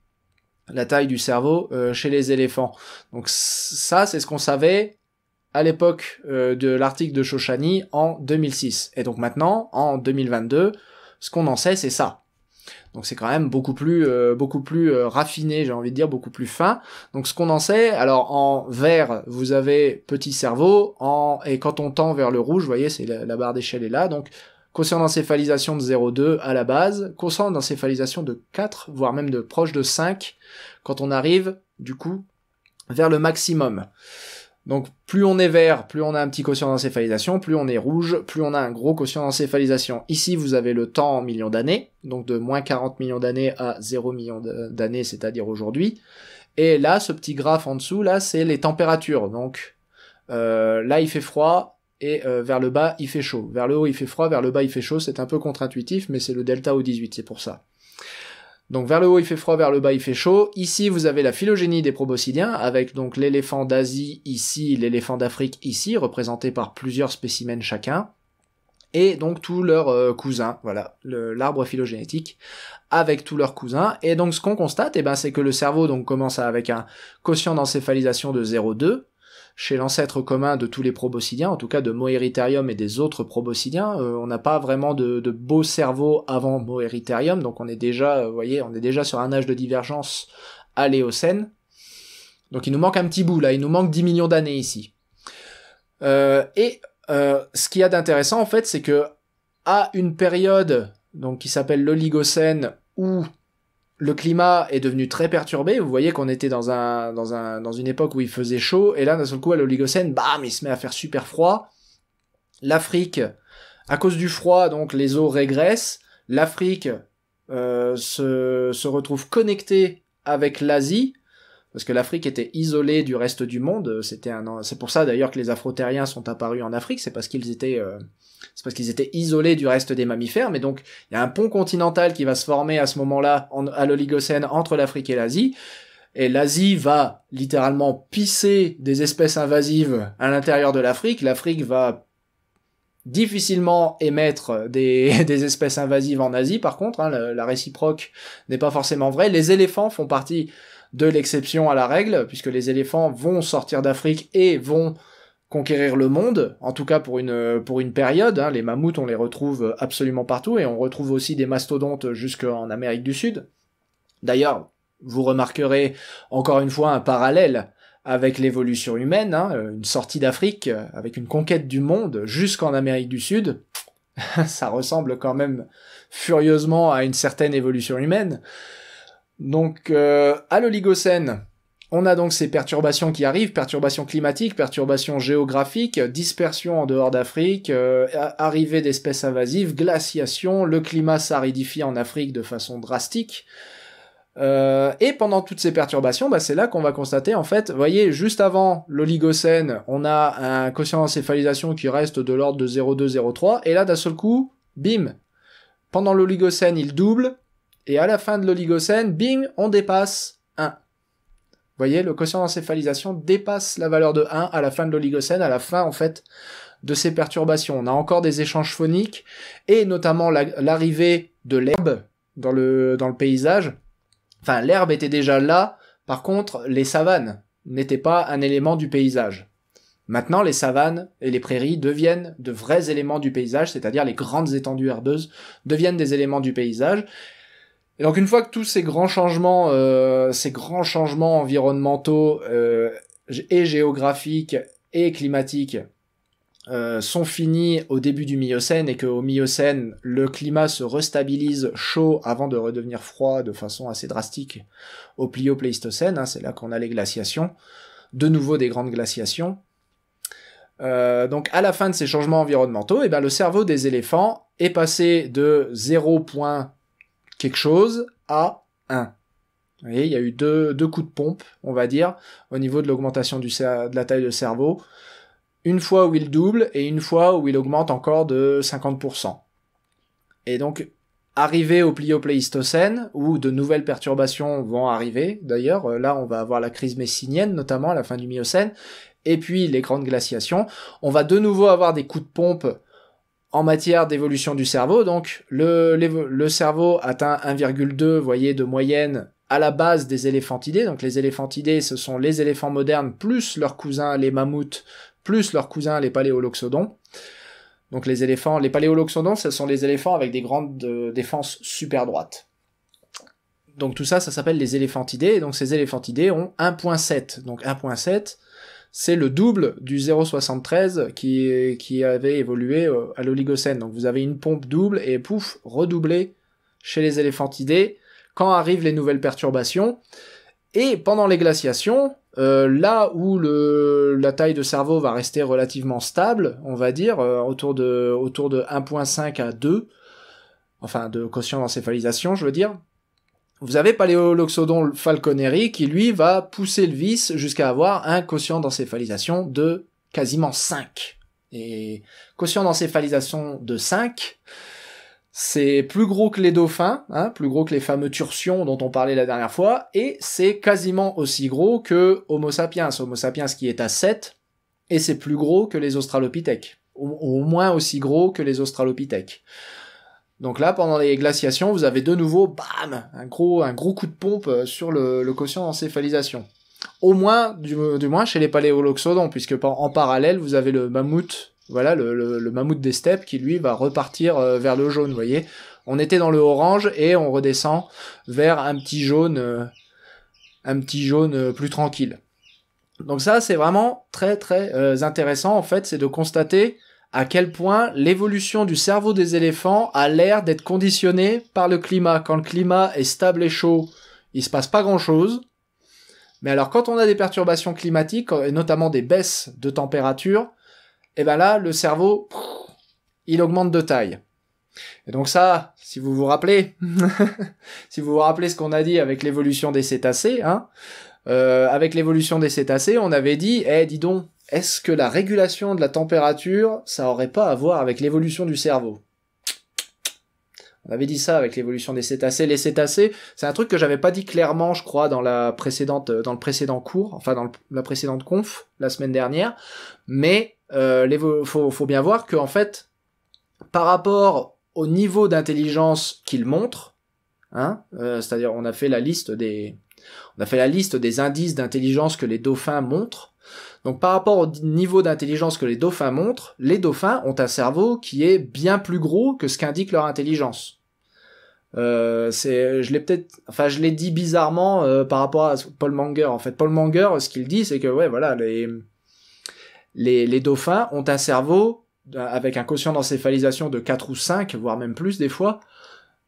A: la taille du cerveau euh, chez les éléphants. Donc ça, c'est ce qu'on savait à l'époque euh, de l'article de Shoshani en 2006. Et donc maintenant, en 2022, ce qu'on en sait, c'est ça. Donc c'est quand même beaucoup plus, euh, beaucoup plus euh, raffiné, j'ai envie de dire, beaucoup plus fin. Donc ce qu'on en sait, alors en vert, vous avez petit cerveau, et quand on tend vers le rouge, vous voyez, c'est la, barre d'échelle est là, donc quotient d'encéphalisation de 0,2 à la base, quotient d'encéphalisation de 4, voire même de proche de 5, quand on arrive, du coup, vers le maximum. Donc plus on est vert, plus on a un petit quotient d'encéphalisation, plus on est rouge, plus on a un gros quotient d'encéphalisation. Ici, vous avez le temps en millions d'années, donc de moins 40 millions d'années à 0 millions d'années, c'est-à-dire aujourd'hui. Et là, ce petit graphe en dessous, là, c'est les températures. Donc euh, là, il fait froid, et euh, vers le bas, il fait chaud. Vers le haut, il fait froid, vers le bas, il fait chaud. C'est un peu contre-intuitif, mais c'est le delta au 18, c'est pour ça. Donc vers le haut il fait froid, vers le bas il fait chaud. Ici vous avez la phylogénie des proboscidiens avec donc l'éléphant d'Asie ici, l'éléphant d'Afrique ici, représenté par plusieurs spécimens chacun et donc tous leurs euh, cousins, voilà, l'arbre phylogénétique avec tous leurs cousins. Et donc ce qu'on constate, eh ben, c'est que le cerveau donc commence avec un quotient d'encéphalisation de 0,2 chez l'ancêtre commun de tous les proboscidiens, en tout cas de Moeritherium et des autres proboscidiens. Euh, on n'a pas vraiment de, de beaux cerveaux avant Moeritherium, donc on est déjà, euh, vous voyez, on est déjà sur un âge de divergence à Donc il nous manque un petit bout là, il nous manque 10 millions d'années ici. Euh, et ce qu'il y a d'intéressant en fait, c'est que à une période donc qui s'appelle l'Oligocène où le climat est devenu très perturbé. Vous voyez qu'on était dans, un, dans, un, dans une époque où il faisait chaud, et là, d'un seul coup, à l'Oligocène, bam, il se met à faire super froid. L'Afrique, à cause du froid, donc les eaux régressent. L'Afrique euh, se, se retrouve connectée avec l'Asie, parce que l'Afrique était isolée du reste du monde. Euh, c'était un, c'est pour ça d'ailleurs que les Afro-terriens sont apparus en Afrique, c'est parce qu'ils étaient, euh, c'est parce qu'ils étaient isolés du reste des mammifères. Mais donc il y a un pont continental qui va se former à ce moment-là à l'Oligocène entre l'Afrique et l'Asie. Et l'Asie va littéralement pisser des espèces invasives à l'intérieur de l'Afrique. L'Afrique va difficilement émettre des, [laughs] espèces invasives en Asie. Par contre, hein, la réciproque n'est pas forcément vraie. Les éléphants font partie de l'exception à la règle, puisque les éléphants vont sortir d'Afrique et vont conquérir le monde, en tout cas pour une, pour une période. Hein. Les mammouths, on les retrouve absolument partout, et on retrouve aussi des mastodontes jusqu'en Amérique du Sud. D'ailleurs, vous remarquerez encore une fois un parallèle avec l'évolution humaine, hein. une sortie d'Afrique, avec une conquête du monde jusqu'en Amérique du Sud, [laughs] ça ressemble quand même furieusement à une certaine évolution humaine. Donc euh, à l'Oligocène, on a donc ces perturbations qui arrivent, perturbations climatiques, perturbations géographiques, dispersion en dehors d'Afrique, euh, arrivée d'espèces invasives, glaciation, le climat s'aridifie en Afrique de façon drastique. Euh, et pendant toutes ces perturbations, bah, c'est là qu'on va constater, en fait, vous voyez, juste avant l'Oligocène, on a un quotient d'encéphalisation qui reste de l'ordre de 0,2-0,3, et là, d'un seul coup, bim, pendant l'Oligocène, il double, et à la fin de l'Oligocène, bing, on dépasse 1. Vous voyez, le quotient d'encéphalisation dépasse la valeur de 1 à la fin de l'Oligocène, à la fin en fait de ces perturbations. On a encore des échanges phoniques et notamment l'arrivée de l'herbe dans le, dans le paysage. Enfin, l'herbe était déjà là, par contre, les savanes n'étaient pas un élément du paysage. Maintenant, les savanes et les prairies deviennent de vrais éléments du paysage, c'est-à-dire les grandes étendues herbeuses deviennent des éléments du paysage, et donc une fois que tous ces grands changements, euh, ces grands changements environnementaux euh, et géographiques et climatiques euh, sont finis au début du Miocène et qu'au Miocène, le climat se restabilise chaud avant de redevenir froid de façon assez drastique au Pliopléistocène, hein, c'est là qu'on a les glaciations, de nouveau des grandes glaciations. donc à la fin de ces changements environnementaux, et eh ben le cerveau des éléphants est passé de 0 quelque chose à 1. Vous voyez, il y a eu deux, deux, coups de pompe, on va dire, au niveau de l'augmentation de la taille de cerveau. Une fois où il double et une fois où il augmente encore de 50%. Et donc, arrivé au pliopléistocène, où de nouvelles perturbations vont arriver, d'ailleurs, euh, là on va avoir la crise messinienne, notamment à la fin du Miocène, et puis les grandes glaciations, on va de nouveau avoir des coups de pompe en matière d'évolution du cerveau. Donc le, cerveau atteint 1,2, voyez, de moyenne à la base des éléphantidés. Donc les éléphantidés, ce sont les éléphants modernes plus leurs cousins les mammouths, plus leurs cousins les paléoloxodons. Donc les éléphants, les paléoloxodons, ce sont les éléphants avec des grandes euh, défenses super droites. Donc tout ça, ça s'appelle les éléphantidés. donc ces éléphantidés ont 1.7. Donc 1.7, c'est le double du 0,73 qui, qui avait évolué euh, à l'Oligocène. Donc vous avez une pompe double et pouf, redoublée chez les éléphantidés quand arrivent les nouvelles perturbations. Et pendant les glaciations, euh, là où le, la taille de cerveau va rester relativement stable, on va dire, euh, autour de, autour de 1.5 à 2, enfin de quotient d'encéphalisation, je veux dire, vous avez paléoloxodon falconeri qui lui va pousser le vice jusqu'à avoir un quotient d'encéphalisation de quasiment 5. Et quotient d'encéphalisation de 5, c'est plus gros que les dauphins, hein, plus gros que les fameux tursions dont on parlait la dernière fois, et c'est quasiment aussi gros que Homo sapiens, Homo sapiens qui est à 7, et c'est plus gros que les australopithèques, au moins aussi gros que les australopithèques. Donc là, pendant les glaciations, vous avez de nouveau, bam, un gros, un gros coup de pompe euh, sur le, quotient d'encéphalisation. Au moins, du, moins chez les paléoloxodons, puisque en parallèle, vous avez le mammouth, voilà, le, mammouth des steppes qui lui va repartir euh, vers le jaune, vous voyez. On était dans le orange et on redescend vers un petit jaune, euh, un petit jaune plus tranquille. Donc ça, c'est vraiment très très intéressant en fait, c'est de constater à quel point l'évolution du cerveau des éléphants a l'air d'être conditionnée par le climat. Quand le climat est stable et chaud, il se passe pas grand chose. Mais alors quand on a des perturbations climatiques, et notamment des baisses de température, et eh ben là, le cerveau, il augmente de taille. Et donc ça, si vous vous rappelez, [laughs] si vous vous rappelez ce qu'on a dit avec l'évolution des cétacés, hein, euh, avec l'évolution des cétacés, on avait dit, eh, dis donc, est-ce que la régulation de la température, ça aurait pas à voir avec l'évolution du cerveau on avait dit ça avec l'évolution des cétacés. Les cétacés, c'est un truc que j'avais pas dit clairement, je crois, dans la précédente, dans le précédent cours, enfin dans la précédente conf la semaine dernière. Mais euh, faut, bien voir que en fait, par rapport au niveau d'intelligence qu'ils montrent, hein, euh, c'est-à-dire on a fait la liste des, on a fait la liste des indices d'intelligence que les dauphins montrent. Donc par rapport au niveau d'intelligence que les dauphins montrent, les dauphins ont un cerveau qui est bien plus gros que ce qu'indique leur intelligence. Euh, c'est, je l'ai peut-être, enfin je l'ai dit bizarrement euh, par rapport à Paul Manger en fait. Paul Manger, ce qu'il dit, c'est que voilà les, les dauphins ont un cerveau euh, avec un quotient d'encéphalisation de 4 ou 5, voire même plus des fois,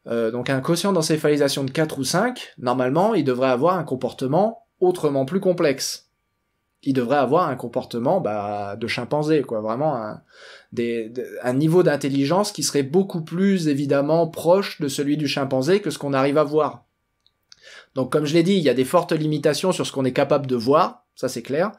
A: donc un quotient d'encéphalisation de 4 ou 5, normalement, ils devraient avoir un comportement autrement plus complexe il devrait avoir un comportement bah, de chimpanzé, quoi, vraiment un, des, un niveau d'intelligence qui serait beaucoup plus évidemment proche de celui du chimpanzé que ce qu'on arrive à voir. Donc comme je l'ai dit, il y a des fortes limitations sur ce qu'on est capable de voir, ça c'est clair.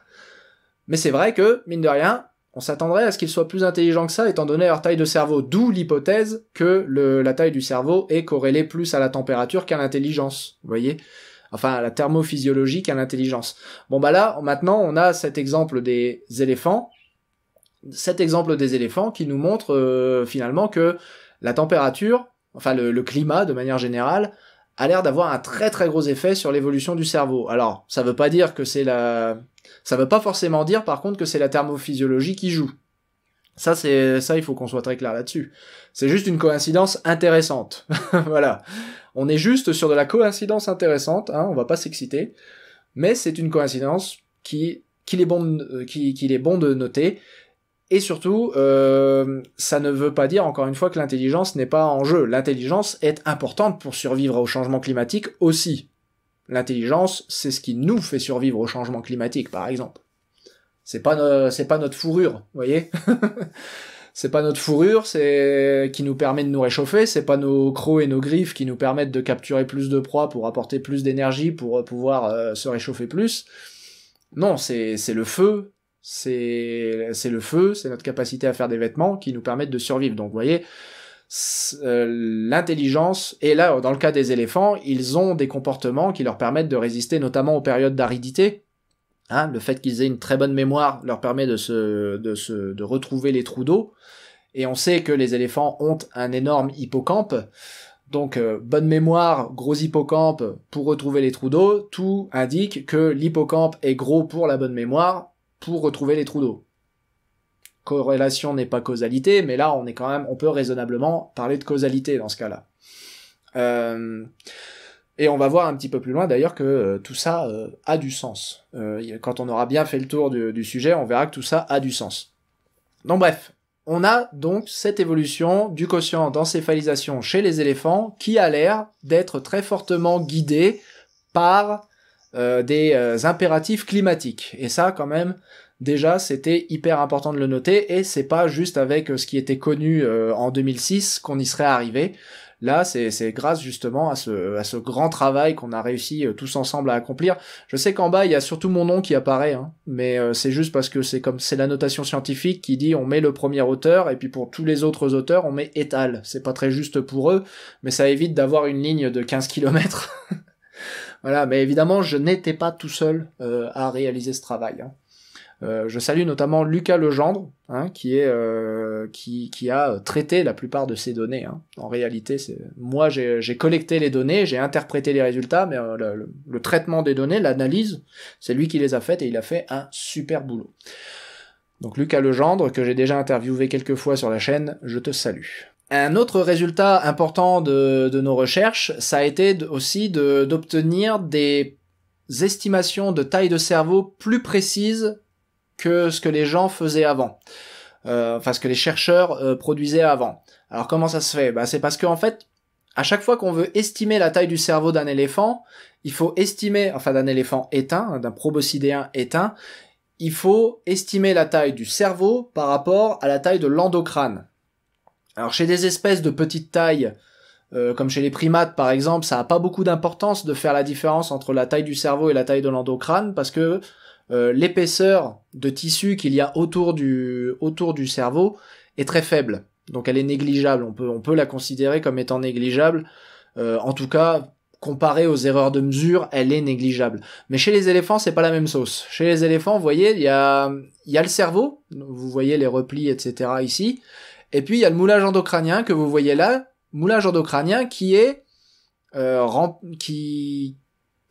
A: Mais c'est vrai que, mine de rien, on s'attendrait à ce qu'ils soient plus intelligents que ça étant donné leur taille de cerveau, d'où l'hypothèse que le, la taille du cerveau est corrélée plus à la température qu'à l'intelligence, vous voyez enfin la thermophysiologie qu'à l'intelligence. Bon bah là, maintenant, on a cet exemple des éléphants, cet exemple des éléphants qui nous montre euh, finalement que la température, enfin le, climat de manière générale, a l'air d'avoir un très très gros effet sur l'évolution du cerveau. Alors, ça veut pas dire que c'est la... Ça veut pas forcément dire par contre que c'est la thermophysiologie qui joue. Ça, c'est ça, il faut qu'on soit très clair là-dessus. C'est juste une coïncidence intéressante. [laughs] voilà. On est juste sur de la coïncidence intéressante, hein, on va pas s'exciter, mais c'est une coïncidence qui qu'il est bon de, qui, est bon euh, de noter. Et surtout, euh, ça ne veut pas dire encore une fois que l'intelligence n'est pas en jeu. L'intelligence est importante pour survivre au changement climatique aussi. L'intelligence, c'est ce qui nous fait survivre au changement climatique, par exemple. C'est pas, euh, pas notre fourrure, vous voyez [laughs] c'est pas notre fourrure c'est qui nous permet de nous réchauffer, c'est pas nos crocs et nos griffes qui nous permettent de capturer plus de proies pour apporter plus d'énergie pour euh, pouvoir euh, se réchauffer plus. Non, c'est c'est le feu, c'est c'est le feu, c'est notre capacité à faire des vêtements qui nous permettent de survivre. Donc vous voyez, euh, l'intelligence et là dans le cas des éléphants, ils ont des comportements qui leur permettent de résister notamment aux périodes d'aridité Hein, le fait qu'ils aient une très bonne mémoire leur permet de, de, retrouver les trous d'eau. Et on sait que les éléphants ont un énorme hippocampe. Donc, euh, bonne mémoire, gros hippocampe pour retrouver les trous d'eau. Tout indique que l'hippocampe est gros pour la bonne mémoire pour retrouver les trous d'eau. Corrélation n'est pas causalité, mais là, on est quand même, on peut raisonnablement parler de causalité dans ce cas-là. Euh, et on va voir un petit peu plus loin d'ailleurs que euh, tout ça euh, a du sens. Euh, quand on aura bien fait le tour du, sujet, on verra que tout ça a du sens. Donc bref, on a donc cette évolution du quotient d'encéphalisation chez les éléphants qui a l'air d'être très fortement guidée par des impératifs climatiques. Et ça quand même, déjà c'était hyper important de le noter et c'est pas juste avec ce qui était connu en 2006 qu'on y serait arrivé. Là, c'est grâce justement à ce, à ce grand travail qu'on a réussi euh, tous ensemble à accomplir. Je sais qu'en bas, il y a surtout mon nom qui apparaît, hein, mais euh, c'est juste parce que c'est comme c'est la notation scientifique qui dit on met le premier auteur et puis pour tous les autres auteurs, on met étal. C'est pas très juste pour eux, mais ça évite d'avoir une ligne de 15 km. [laughs] voilà, mais évidemment, je n'étais pas tout seul euh, à réaliser ce travail. Hein. Euh, je salue notamment Lucas Legendre, hein, qui, est, euh, qui, qui, a euh, traité la plupart de ces données. Hein. En réalité, moi j'ai collecté les données, j'ai interprété les résultats, mais le, traitement des données, l'analyse, c'est lui qui les a faites et il a fait un super boulot. Donc Lucas Legendre, que j'ai déjà interviewé quelques fois sur la chaîne, je te salue. Un autre résultat important de, de nos recherches, ça a été aussi d'obtenir des estimations de taille de cerveau plus précises que ce que les gens faisaient avant, euh, enfin ce que les chercheurs euh, produisaient avant. Alors comment ça se fait bah, C'est parce qu'en en fait, à chaque fois qu'on veut estimer la taille du cerveau d'un éléphant, il faut estimer, enfin d'un éléphant éteint, d'un proboscidéen éteint, il faut estimer la taille du cerveau par rapport à la taille de l'endocrane. Alors chez des espèces de petite taille, euh, comme chez les primates par exemple, ça n'a pas beaucoup d'importance de faire la différence entre la taille du cerveau et la taille de l'endocrane, parce que euh, l'épaisseur de tissu qu'il y a autour du, autour du cerveau est très faible. Donc elle est négligeable, on peut, on peut la considérer comme étant négligeable. Euh, en tout cas, comparée aux erreurs de mesure, elle est négligeable. Mais chez les éléphants, c'est pas la même sauce. Chez les éléphants, vous voyez, il y a, y a le cerveau, vous voyez les replis, etc. ici. Et puis il y a le moulage endocrânien que vous voyez là, moulage endocrânien qui est euh, qui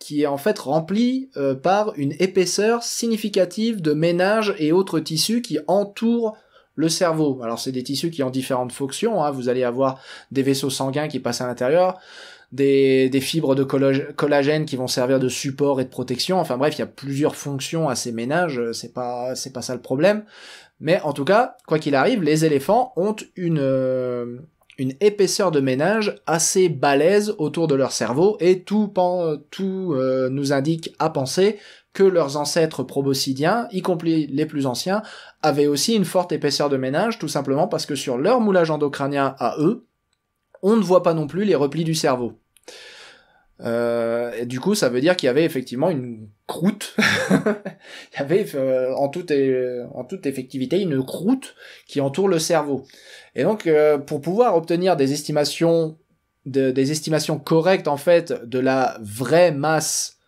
A: qui est en fait rempli euh, par une épaisseur significative de ménages et autres tissus qui entourent le cerveau. Alors c'est des tissus qui ont différentes fonctions, hein. vous allez avoir des vaisseaux sanguins qui passent à l'intérieur, des, fibres de collagène qui vont servir de support et de protection. Enfin bref, il y a plusieurs fonctions à ces ménages, euh, c'est pas c'est pas ça le problème. Mais en tout cas, quoi qu'il arrive, les éléphants ont une euh, une épaisseur de ménage assez balèze autour de leur cerveau et tout, tout euh, nous indique à penser que leurs ancêtres proboscidiens, y compris les plus anciens, avaient aussi une forte épaisseur de ménage, tout simplement parce que sur leur moulage endocrânien à eux, on ne voit pas non plus les replis du cerveau. Euh, du coup, ça veut dire qu'il y avait effectivement une croûte. [laughs] Il y avait euh, en toute effectivité une croûte qui entoure le cerveau. Et donc, euh, pour pouvoir obtenir des estimations, des estimations correctes en fait de la vraie masse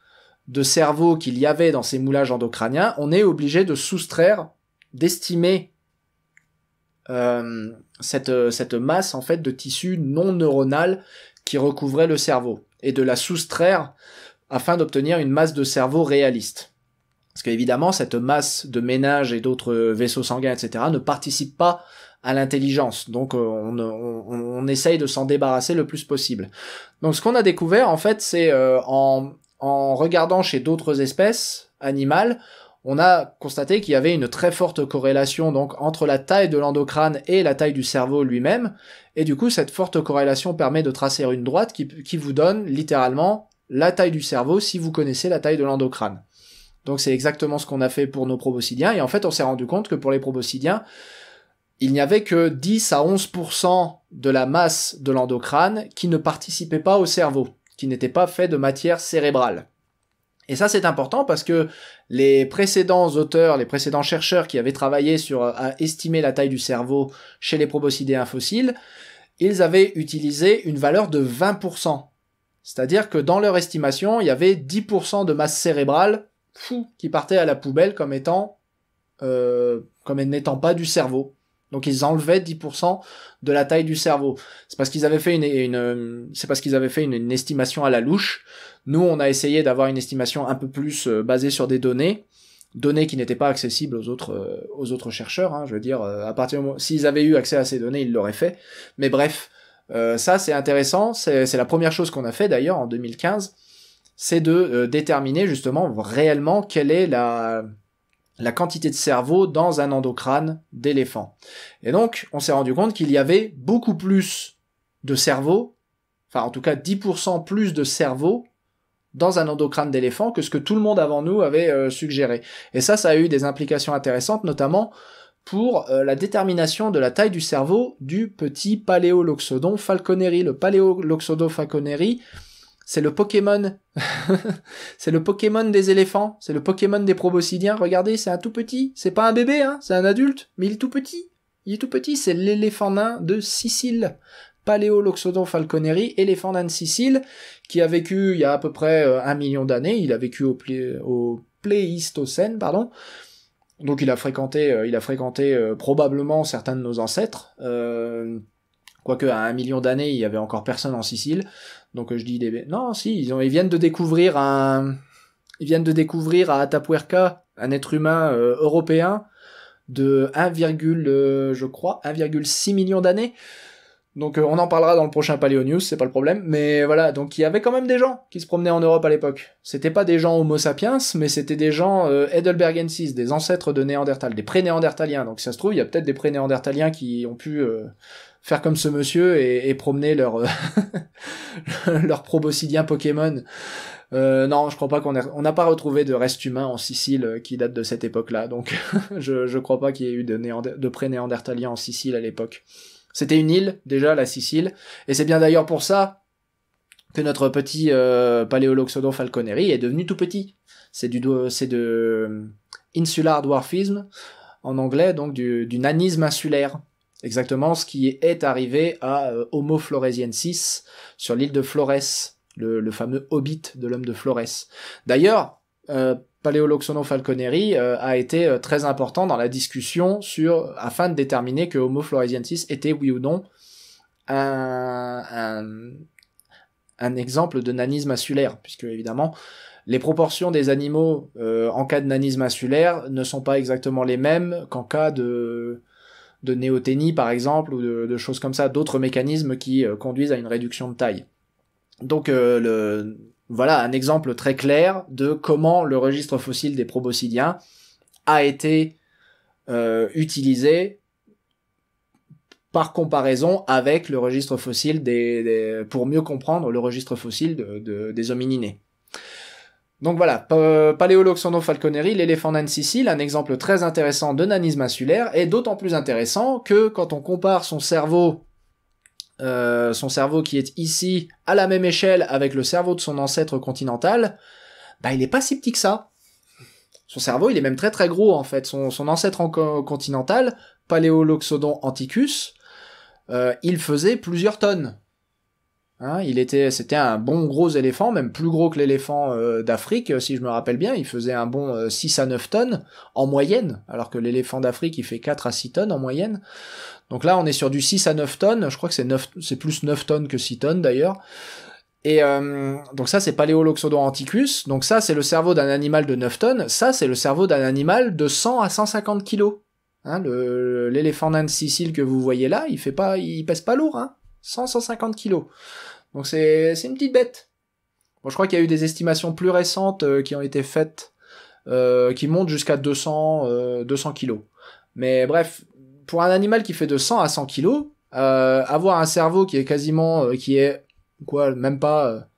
A: de cerveau qu'il y avait dans ces moulages endocraniens, on est obligé de soustraire, d'estimer euh, euh, cette, masse en fait de tissu non neuronal qui recouvrait le cerveau et de la soustraire afin d'obtenir une masse de cerveau réaliste. Parce qu'évidemment, cette masse de ménage et d'autres vaisseaux sanguins, etc., ne participe pas à l'intelligence. Donc euh, euh, on, essaye de s'en débarrasser le plus possible. Donc ce qu'on a découvert en fait, c'est euh, en, regardant chez d'autres espèces animales, on a constaté qu'il y avait une très forte corrélation donc entre la taille de l'endocrâne et la taille du cerveau lui-même, et du coup cette forte corrélation permet de tracer une droite qui, qui vous donne littéralement la taille du cerveau si vous connaissez la taille de l'endocrâne. Donc c'est exactement ce qu'on a fait pour nos proboscidiens, et en fait on s'est rendu compte que pour les proboscidiens, il n'y avait que 10 à 11% de la masse de l'endocrâne qui ne participait pas au cerveau, qui n'était pas fait de matière cérébrale. Et ça, c'est important parce que les précédents auteurs, les précédents chercheurs qui avaient travaillé sur euh, à estimer la taille du cerveau chez les proboscidéens fossiles, ils avaient utilisé une valeur de 20%. C'est-à-dire que dans leur estimation, il y avait 10% de masse cérébrale fou, qui partait à la poubelle comme étant, euh, comme n'étant pas du cerveau. Donc ils enlevaient 10% de la taille du cerveau. C'est parce qu'ils avaient fait une, une c'est parce qu'ils avaient fait une, estimation à la louche. Nous, on a essayé d'avoir une estimation un peu plus euh, basée sur des données, données qui n'étaient pas accessibles aux autres euh, aux autres chercheurs. Hein. je veux dire, euh, à partir s'ils avaient eu accès à ces données, ils l'auraient fait. Mais bref, ça c'est intéressant. C'est la première chose qu'on a fait d'ailleurs en 2015, c'est de déterminer justement réellement quelle est la la quantité de cerveau dans un endocrane d'éléphant. Et donc, on s'est rendu compte qu'il y avait beaucoup plus de cerveau, enfin en tout cas 10% plus de cerveau dans un endocrane d'éléphant que ce que tout le monde avant nous avait euh, suggéré. Et ça, ça a eu des implications intéressantes, notamment pour euh, la détermination de la taille du cerveau du petit paléoloxodon falconeri. Le paléoloxodon falconeri, c'est le Pokémon. [laughs] c'est le Pokémon des éléphants, c'est le Pokémon des proboscidiens. Regardez, c'est un tout petit, c'est pas un bébé, hein. c'est un adulte, mais il est tout petit. Il est tout petit, c'est l'éléphant nain de Sicile. Paléoloxodon falconeri, éléphant nain de Sicile, qui a vécu il y a à peu près euh, un million d'années, il a vécu au, Pléistocène, pardon. Donc il a fréquenté, euh, il a fréquenté euh, probablement certains de nos ancêtres. Quoique à un million d'années, il y avait encore personne en Sicile. Donc euh, je dis des... Non, si, ils, viennent de découvrir un... Ils viennent de découvrir à Atapuerca un être humain euh, européen de 1, euh, je crois 1,6 million d'années. Donc on en parlera dans le prochain Paléo News, c'est pas le problème. Mais voilà, donc il y avait quand même des gens qui se promenaient en Europe à l'époque. C'était pas des gens Homo sapiens, mais c'était des gens Heidelbergensis, des ancêtres de Néandertal, des pré-Néandertaliens. Donc si ça se trouve, il y a peut-être des pré-Néandertaliens qui ont pu faire comme ce monsieur et, promener leur euh, [laughs] leur proboscidien Pokémon. Euh, non, je crois pas qu'on ait... on n'a pas retrouvé de reste humain en Sicile euh, qui date de cette époque-là. Donc, [laughs] je, je crois pas qu'il y ait eu de, de pré-néandertaliens en Sicile à l'époque. C'était une île, déjà, la Sicile. Et c'est bien d'ailleurs pour ça que notre petit euh, paléoloxodon falconeri est devenu tout petit. C'est du, euh, c'est de insular dwarfisme en anglais, donc du, du nanisme insulaire. Exactement ce qui est arrivé à euh, Homo floresiensis sur l'île de Flores, le, fameux hobbit de l'homme de Flores. D'ailleurs, euh, Paléoloxono falconeri euh, a été euh, très important dans la discussion sur afin de déterminer que Homo floresiensis était oui ou non un, un exemple de nanisme insulaire, puisque évidemment les proportions des animaux en cas de nanisme insulaire ne sont pas exactement les mêmes qu'en cas de de néoténie par exemple, ou de, choses comme ça, d'autres mécanismes qui euh, conduisent à une réduction de taille. Donc euh, le, voilà un exemple très clair de comment le registre fossile des proboscidiens a été euh, utilisé par comparaison avec le registre fossile des, pour mieux comprendre le registre fossile de, des homininés. Donc voilà, euh, Paléoloxono falconeri, l'éléphant nan Sicile, un exemple très intéressant de nanisme insulaire, et d'autant plus intéressant que quand on compare son cerveau, euh, son cerveau qui est ici à la même échelle avec le cerveau de son ancêtre continental, bah il n'est pas si petit que ça. Son cerveau, il est même très très gros en fait. Son, ancêtre continental, Paléoloxodon anticus, euh, il faisait plusieurs tonnes. Hein, il était, c'était un bon gros éléphant, même plus gros que l'éléphant euh, d'Afrique, euh, si je me rappelle bien. Il faisait un bon 6 euh, à 9 tonnes en moyenne, alors que l'éléphant d'Afrique, il fait 4 à 6 tonnes en moyenne. Donc là, on est sur du 6 à 9 tonnes. Je crois que c'est 9, c'est plus 9 tonnes que 6 tonnes d'ailleurs. Et donc ça, c'est Paléoloxodon anticus. Donc ça, c'est le cerveau d'un animal de 9 tonnes. Ça, c'est le cerveau d'un animal de 100 à 150 kilos. Hein, l'éléphant nain de Sicile que vous voyez là, il fait pas, il pèse pas lourd, hein. 100, 150 kilos. Donc c'est une petite bête. Bon, je crois qu'il y a eu des estimations plus récentes euh, qui ont été faites, euh, qui montent jusqu'à 200, 200 euh, kilos. Mais bref, pour un animal qui fait de 100 à 100 kilos, avoir un cerveau qui est quasiment, qui est quoi, même pas,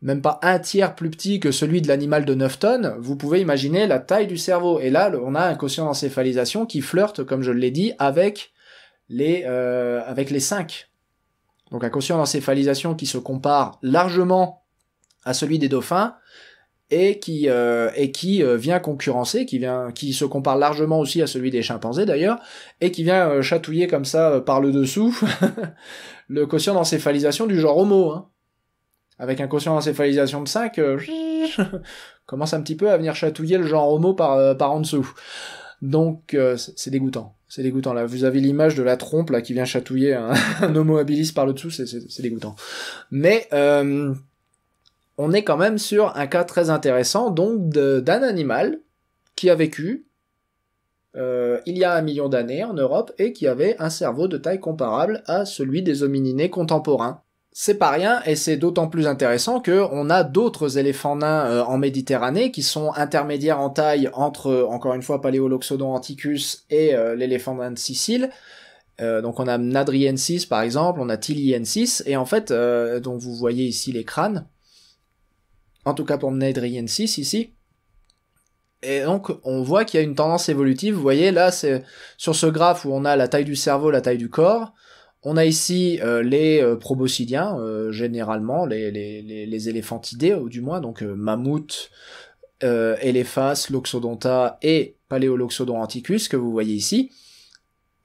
A: même pas un tiers plus petit que celui de l'animal de 9 tonnes, vous pouvez imaginer la taille du cerveau. Et là, on a un quotient d'encéphalisation qui flirte, comme je l'ai dit, avec les, avec les 5 donc un quotient d'encéphalisation qui se compare largement à celui des dauphins et qui, euh, et qui euh, vient concurrencer, qui, vient, qui se compare largement aussi à celui des chimpanzés d'ailleurs, et qui vient euh, chatouiller comme ça par le dessous [laughs] le quotient d'encéphalisation du genre homo. Hein. Avec un quotient d'encéphalisation de 5, [laughs] commence un petit peu à venir chatouiller le genre homo par, par en dessous. Donc euh, c'est dégoûtant. C'est dégoûtant là. Vous avez l'image de la trompe là qui vient chatouiller un, [laughs] homo habilis par le dessous, c'est dégoûtant. Mais euh, on est quand même sur un cas très intéressant donc d'un animal qui a vécu euh, il y a un million d'années en Europe et qui avait un cerveau de taille comparable à celui des homininés contemporains c'est pas rien et c'est d'autant plus intéressant que on a d'autres éléphants nains euh, en Méditerranée qui sont intermédiaires en taille entre euh, encore une fois Paléoloxodon anticus et euh, l'éléphant nain de Sicile. donc on a Nadriensis par exemple, on a Tiliensis et en fait donc vous voyez ici les crânes. En tout cas pour Nadriensis ici. Et donc on voit qu'il y a une tendance évolutive. Vous voyez là c'est sur ce graphe où on a la taille du cerveau, la taille du corps. On a ici euh, les euh, proboscidiens, euh, généralement, les, éléphantidés, ou du moins, donc mammouth, éléphas, loxodonta et paléoloxodon anticus, que vous voyez ici.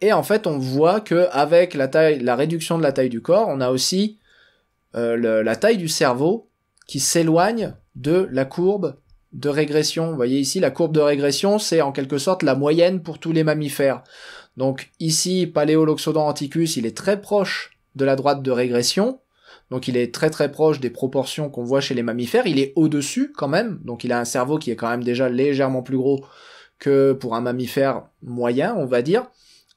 A: Et en fait, on voit que avec la, la réduction de la taille du corps, on a aussi la taille du cerveau qui s'éloigne de la courbe de régression. Vous voyez ici, la courbe de régression, c'est en quelque sorte la moyenne pour tous les mammifères. Donc ici, Paléoloxodon anticus, il est très proche de la droite de régression, donc il est très très proche des proportions qu'on voit chez les mammifères, il est au-dessus quand même, donc il a un cerveau qui est quand même déjà légèrement plus gros que pour un mammifère moyen, on va dire.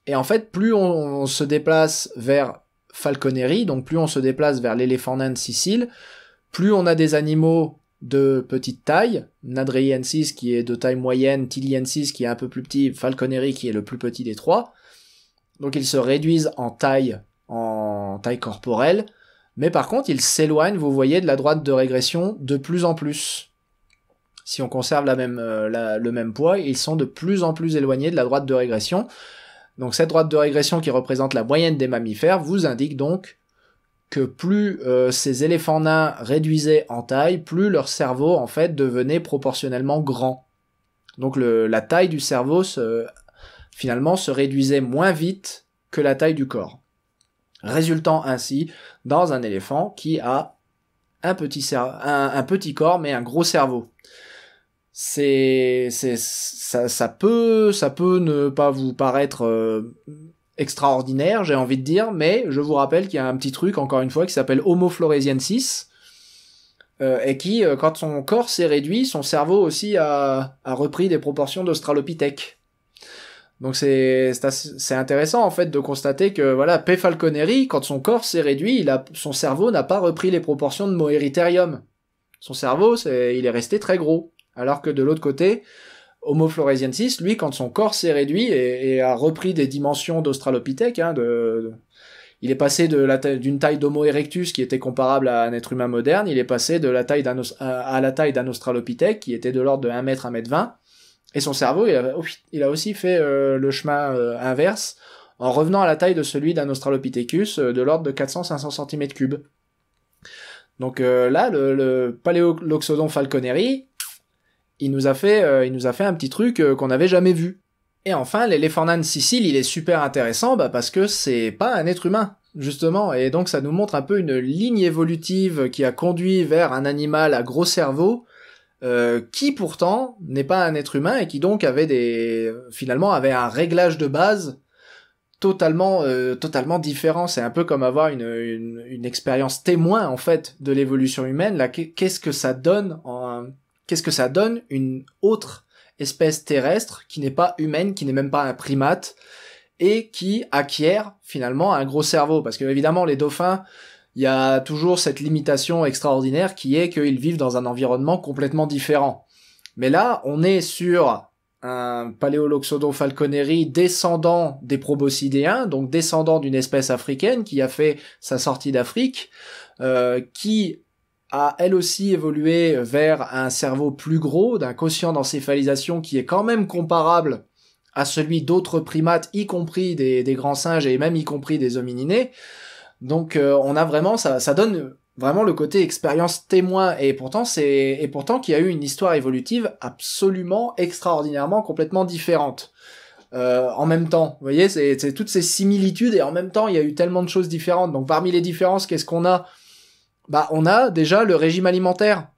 A: Et en fait, plus on se déplace vers Falconeri, donc plus on se déplace vers l'éléphant nain de Sicile, plus on a des animaux de petite taille, N6 qui est de taille moyenne, Tiliensis qui est un peu plus petit, Falconeri qui est le plus petit des trois. Donc ils se réduisent en taille, en taille corporelle, mais par contre ils s'éloignent, vous voyez, de la droite de régression de plus en plus. Si on conserve la même, euh, le même poids, ils sont de plus en plus éloignés de la droite de régression. Donc cette droite de régression qui représente la moyenne des mammifères vous indique donc que plus euh, ces éléphants nains réduisaient en taille, plus leur cerveau en fait devenait proportionnellement grand. Donc le, la taille du cerveau se, finalement se réduisait moins vite que la taille du corps, résultant ainsi dans un éléphant qui a un petit, cerveau, un petit corps mais un gros cerveau c'est c'est ça, ça peut ça peut ne pas vous paraître euh, extraordinaire, j'ai envie de dire, mais je vous rappelle qu'il y a un petit truc, encore une fois, qui s'appelle Homo floresiensis, euh, et qui, euh, quand son corps s'est réduit, son cerveau aussi a, a repris des proportions d'Australopithèque. Donc c'est intéressant en fait de constater que voilà P Falconeri quand son corps s'est réduit, il a, son cerveau n'a pas repris les proportions de Moeritherium. Son cerveau, c'est il est resté très gros, alors que de l'autre côté, Homo floresiensis, lui, quand son corps s'est réduit et, a repris des dimensions d'Australopithèque, hein, de, il est passé d'une taille d'Homo erectus qui était comparable à un être humain moderne, il est passé de la taille d'un à, la taille d'un Australopithèque qui était de l'ordre de 1 mètre 1 mètre 20 et son cerveau il a, aussi fait euh, le chemin euh, inverse en revenant à la taille de celui d'un Australopithecus euh, de l'ordre de 400-500 cm3. Donc là le, le Paléoloxodon falconeri il nous a fait, euh, il nous a fait un petit truc euh, qu'on n'avait jamais vu. Et enfin, l'éléphant Sicile, il est super intéressant bah, parce que c'est pas un être humain, justement, et donc ça nous montre un peu une ligne évolutive qui a conduit vers un animal à gros cerveau, euh, qui pourtant n'est pas un être humain et qui donc avait des, finalement avait un réglage de base totalement totalement différent. C'est un peu comme avoir une, une, une expérience témoin en fait de l'évolution humaine. Là, qu'est-ce que ça donne en qu'est-ce que ça donne une autre espèce terrestre qui n'est pas humaine, qui n'est même pas un primate et qui acquiert finalement un gros cerveau parce que évidemment les dauphins il y a toujours cette limitation extraordinaire qui est qu'ils vivent dans un environnement complètement différent. Mais là, on est sur un paléoloxodon falconeri descendant des proboscidéens, donc descendant d'une espèce africaine qui a fait sa sortie d'Afrique, euh, qui a elle aussi évolué vers un cerveau plus gros, d'un quotient d'encéphalisation qui est quand même comparable à celui d'autres primates, y compris des, grands singes et même y compris des homininés. Donc euh, on a vraiment, ça, ça donne vraiment le côté expérience témoin et pourtant c'est et pourtant qu'il y a eu une histoire évolutive absolument extraordinairement complètement différente. Euh, en même temps, vous voyez, c'est toutes ces similitudes et en même temps il y a eu tellement de choses différentes. Donc parmi les différences, qu'est-ce qu'on a bah, on a déjà le régime alimentaire.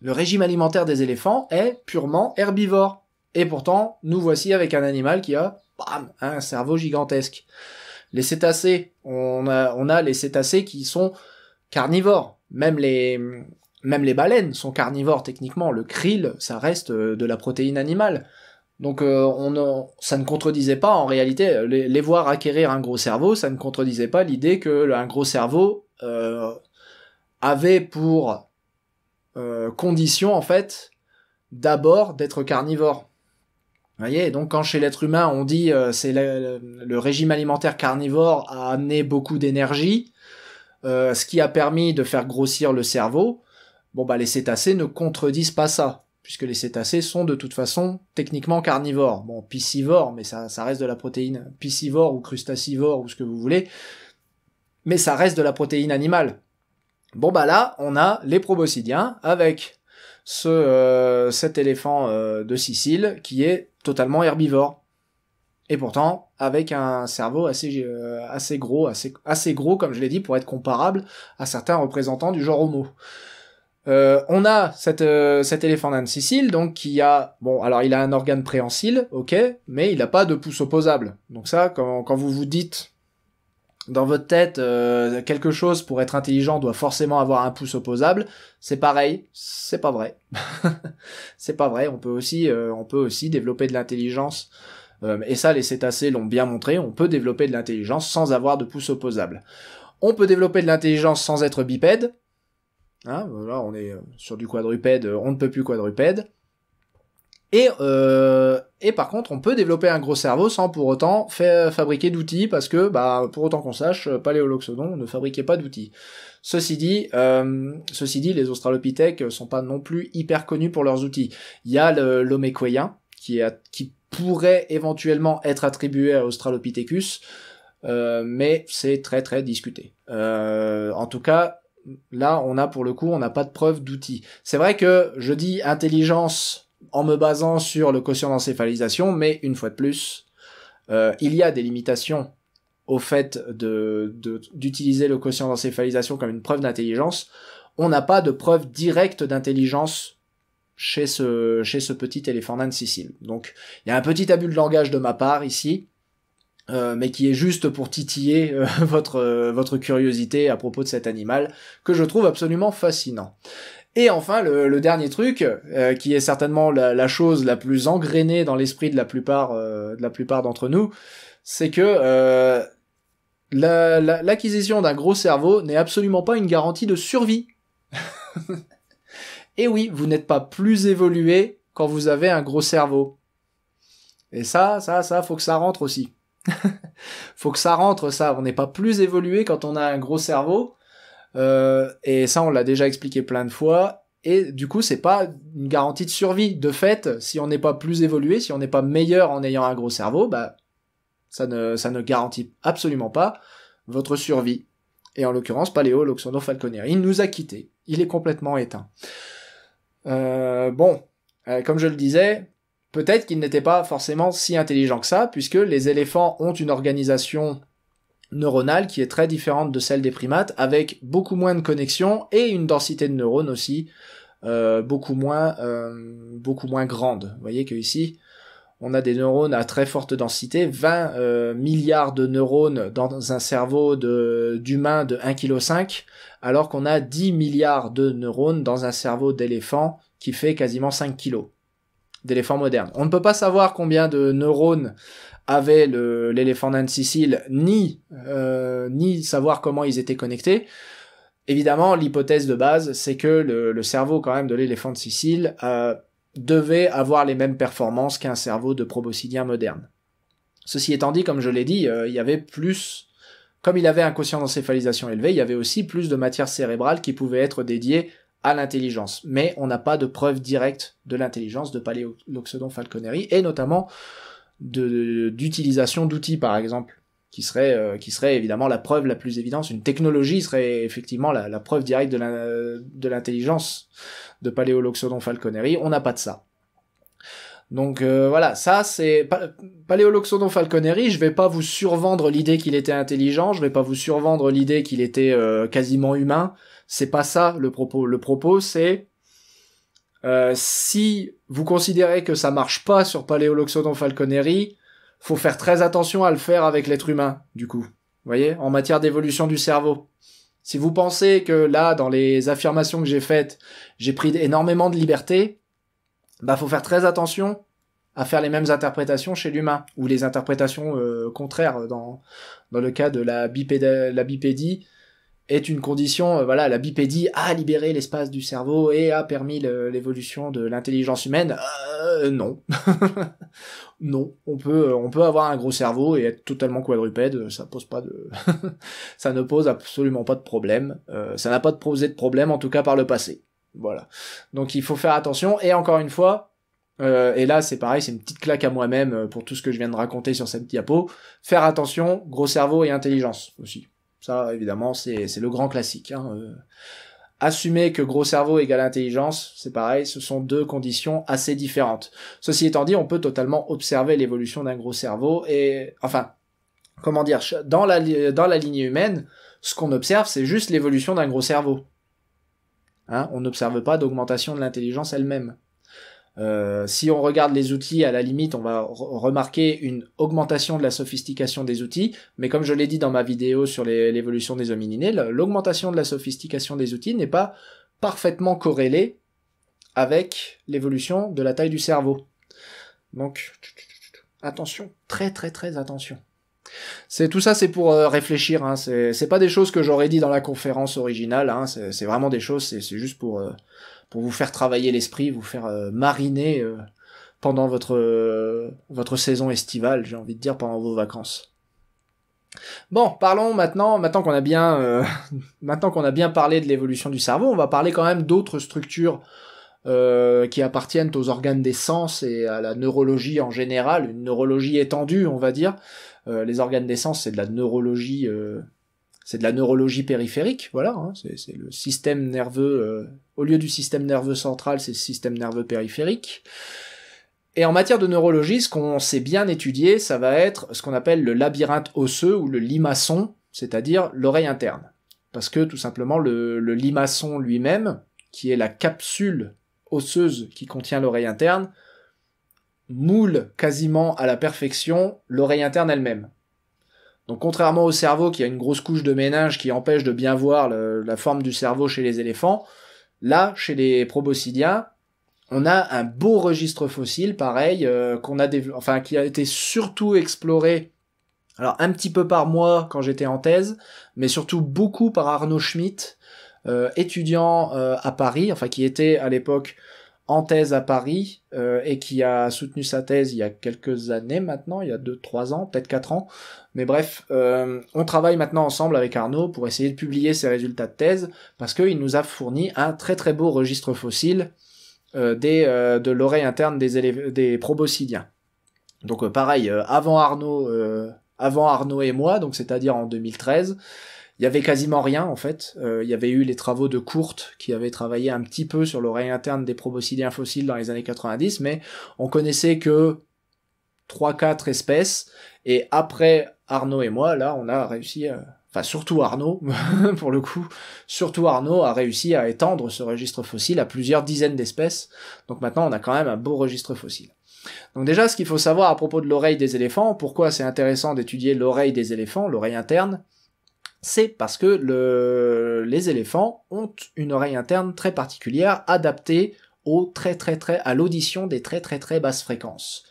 A: Le régime alimentaire des éléphants est purement herbivore. Et pourtant, nous voici avec un animal qui a bam, un cerveau gigantesque. Les cétacés, on a, on a les cétacés qui sont carnivores. Même les, même les baleines sont carnivores techniquement. Le krill, ça reste euh, de la protéine animale. Donc euh, on, ça ne contredisait pas en réalité les, voir acquérir un gros cerveau, ça ne contredisait pas l'idée que un gros cerveau euh, avait pour euh, condition, en fait, d'abord d'être carnivore. Vous voyez, donc quand chez l'être humain on dit euh, c'est le, régime alimentaire carnivore a amené beaucoup d'énergie, euh, ce qui a permis de faire grossir le cerveau, bon bah les cétacés ne contredisent pas ça, puisque les cétacés sont de toute façon techniquement carnivores. Bon, piscivores, mais ça, ça reste de la protéine piscivore ou crustacivore ou ce que vous voulez, mais ça reste de la protéine animale. Bon bah là, on a les proboscidiens avec ce, euh, cet éléphant euh, de Sicile qui est totalement herbivore. Et pourtant, avec un cerveau assez, euh, assez gros, assez, assez gros, comme je l'ai dit, pour être comparable à certains représentants du genre Homo. on a cet éléphant de Sicile, donc qui a, bon, alors il a un organe préhensile, ok, mais il n'a pas de pouce opposable. Donc ça, quand vous vous dites dans votre tête, euh, quelque chose pour être intelligent doit forcément avoir un pouce opposable. C'est pareil, c'est pas vrai. [laughs] c'est pas vrai. On peut aussi, euh, on peut aussi développer de l'intelligence. Euh, et ça, les cétacés l'ont bien montré. On peut développer de l'intelligence sans avoir de pouce opposable. On peut développer de l'intelligence sans être bipède. Hein, là, on est sur du quadrupède. On ne peut plus quadrupède. Et, euh, et par contre, on peut développer un gros cerveau sans pour autant faire, fabriquer d'outils, parce que, bah, pour autant qu'on sache, euh, paléoloxodon ne fabriquait pas d'outils. Ceci dit, euh, ceci dit, les australopithèques sont pas non plus hyper connus pour leurs outils. Il y a l'homécoïen qui, qui pourrait éventuellement être attribué à Australopithecus, euh, mais c'est très très discuté. Euh, en tout cas, là, on a pour le coup, on n'a pas de preuve d'outils. C'est vrai que je dis intelligence en me basant sur le quotient d'encéphalisation, mais une fois de plus, euh, il y a des limitations au fait d'utiliser le quotient d'encéphalisation comme une preuve d'intelligence. On n'a pas de preuve directe d'intelligence chez ce, petit éléphant de Sicile. Donc il y a un petit abus de langage de ma part ici, euh, mais qui est juste pour titiller euh, [laughs] votre curiosité à propos de cet animal, que je trouve absolument fascinant. Et enfin, le, dernier truc, euh, qui est certainement la, chose la plus engrenée dans l'esprit de la plupart euh, de la plupart d'entre nous, c'est que euh, l'acquisition d'un gros cerveau n'est absolument pas une garantie de survie. [laughs] Et oui, vous n'êtes pas plus évolué quand vous avez un gros cerveau. Et ça, ça, ça, faut que ça rentre aussi. [laughs] faut que ça rentre, ça. On n'est pas plus évolué quand on a un gros cerveau. Euh, et ça, on l'a déjà expliqué plein de fois. Et du coup, c'est pas une garantie de survie. De fait, si on n'est pas plus évolué, si on n'est pas meilleur en ayant un gros cerveau, bah, ça ne, ça ne garantit absolument pas votre survie. Et en l'occurrence, Paléo Loxono Falconer. Il nous a quittés. Il est complètement éteint. Euh, bon, euh, comme je le disais, peut-être qu'il n'était pas forcément si intelligent que ça, puisque les éléphants ont une organisation neuronale qui est très différente de celle des primates, avec beaucoup moins de connexions et une densité de neurones aussi euh, beaucoup, moins, euh, beaucoup moins grande. Vous voyez qu'ici, on a des neurones à très forte densité, 20 euh, milliards de neurones dans un cerveau d'humain de, 1,5 kg, alors qu'on a 10 milliards de neurones dans un cerveau d'éléphant qui fait quasiment 5 kg d'éléphant moderne. On ne peut pas savoir combien de neurones avaient l'éléphant nain de Sicile, ni, euh, ni savoir comment ils étaient connectés. Évidemment, l'hypothèse de base, c'est que le, cerveau quand même de l'éléphant de Sicile euh, devait avoir les mêmes performances qu'un cerveau de proboscidien moderne. Ceci étant dit, comme je l'ai dit, euh, il y avait plus, comme il avait un quotient d'encéphalisation élevé, il y avait aussi plus de matière cérébrale qui pouvait être dédiée à l'intelligence. Mais on n'a pas de preuve directe de l'intelligence de Paléoxodon falconeri, et notamment d'utilisation d'outils, par exemple, qui serait, euh, qui serait évidemment la preuve la plus évidente. Une technologie serait effectivement la, la preuve directe de l'intelligence de, de Paléoloxodon falconeri. On n'a pas de ça. Donc euh, voilà, ça c'est Paléoloxodon falconeri, je vais pas vous survendre l'idée qu'il était intelligent, je vais pas vous survendre l'idée qu'il était euh, quasiment humain, c'est pas ça le propos. Le propos c'est euh, si vous considérez que ça marche pas sur Paléoloxodon falconeri, faut faire très attention à le faire avec l'être humain, du coup. voyez, en matière d'évolution du cerveau. Si vous pensez que là, dans les affirmations que j'ai faites, j'ai pris énormément de liberté, bah faut faire très attention à faire les mêmes interprétations chez l'humain, ou les interprétations euh, contraires dans, dans le cas de la, la bipédie, est une condition, euh, voilà, la bipédie a libéré l'espace du cerveau et a permis l'évolution de l'intelligence humaine. Euh, non, [laughs] non, on peut, euh, on peut avoir un gros cerveau et être totalement quadrupède, ça pose pas de, [laughs] ça ne pose absolument pas de problème. ça n'a pas posé de problème en tout cas par le passé. Voilà. Donc il faut faire attention et encore une fois, et là, c'est pareil, c'est une petite claque à moi-même pour tout ce que je viens de raconter sur cette diapo. Faire attention, gros cerveau et intelligence aussi. Ça, évidemment, c'est le grand classique. Hein, euh. Assumer que gros cerveau égale intelligence, c'est pareil, ce sont deux conditions assez différentes. Ceci étant dit, on peut totalement observer l'évolution d'un gros cerveau et, enfin, comment dire, dans la, dans la lignée humaine, ce qu'on observe, c'est juste l'évolution d'un gros cerveau. Hein, on n'observe pas d'augmentation de l'intelligence elle-même. Euh, si on regarde les outils, à la limite, on va remarquer une augmentation de la sophistication des outils. Mais comme je l'ai dit dans ma vidéo sur l'évolution des homininés, l'augmentation de la sophistication des outils n'est pas parfaitement corrélée avec l'évolution de la taille du cerveau. Donc, attention, très très très attention. C'est tout ça, c'est pour euh, réfléchir. Hein, c'est pas des choses que j'aurais dit dans la conférence originale. Hein, c'est vraiment des choses. C'est juste pour euh, pour vous faire travailler l'esprit, vous faire euh, mariner euh, pendant votre, euh, votre saison estivale, j'ai envie de dire, pendant vos vacances. Bon, parlons maintenant, maintenant qu'on a bien, [laughs] maintenant qu'on a bien parlé de l'évolution du cerveau, on va parler quand même d'autres structures qui appartiennent aux organes des sens et à la neurologie en général, une neurologie étendue, on va dire. les organes des sens, c'est de la neurologie c'est de la neurologie périphérique, voilà, hein. c'est le système nerveux, euh, au lieu du système nerveux central, c'est le système nerveux périphérique. Et en matière de neurologie, ce qu'on sait bien étudier, ça va être ce qu'on appelle le labyrinthe osseux ou le limaçon, c'est-à-dire l'oreille interne. Parce que tout simplement, le, le limaçon lui-même, qui est la capsule osseuse qui contient l'oreille interne, moule quasiment à la perfection l'oreille interne elle-même. Donc contrairement au cerveau qui a une grosse couche de ménage qui empêche de bien voir la forme du cerveau chez les éléphants, là, chez les proboscidiens, on a un beau registre fossile, pareil, euh, qu'on a enfin, qui a été surtout exploré, alors un petit peu par moi quand j'étais en thèse, mais surtout beaucoup par Arnaud Schmitt, euh, étudiant euh, à Paris, enfin qui était à l'époque en thèse à Paris euh, et qui a soutenu sa thèse il y a quelques années maintenant, il y a 2-3 ans, peut-être 4 ans. Mais bref, euh, on travaille maintenant ensemble avec Arnaud pour essayer de publier ses résultats de thèse parce qu'il nous a fourni un très très beau registre fossile euh, des, de l'oreille interne des, des proboscidiens. Donc pareil, avant Arnaud... avant Arnaud et moi, donc c'est-à-dire en 2013, il y avait quasiment rien en fait. Euh, il y avait eu les travaux de Courte qui avait travaillé un petit peu sur l'oreille interne des proboscidiens fossiles dans les années 90, mais on connaissait que 3-4 espèces. Et après Arnaud et moi, là, on a réussi, euh, enfin surtout Arnaud, [laughs] pour le coup, surtout Arnaud a réussi à étendre ce registre fossile à plusieurs dizaines d'espèces. Donc maintenant, on a quand même un beau registre fossile. Donc déjà, ce qu'il faut savoir à propos de l'oreille des éléphants, pourquoi c'est intéressant d'étudier l'oreille des éléphants, l'oreille interne, c'est parce que le, les éléphants ont une oreille interne très particulière, adaptée au très très très à l'audition des très très très basses fréquences.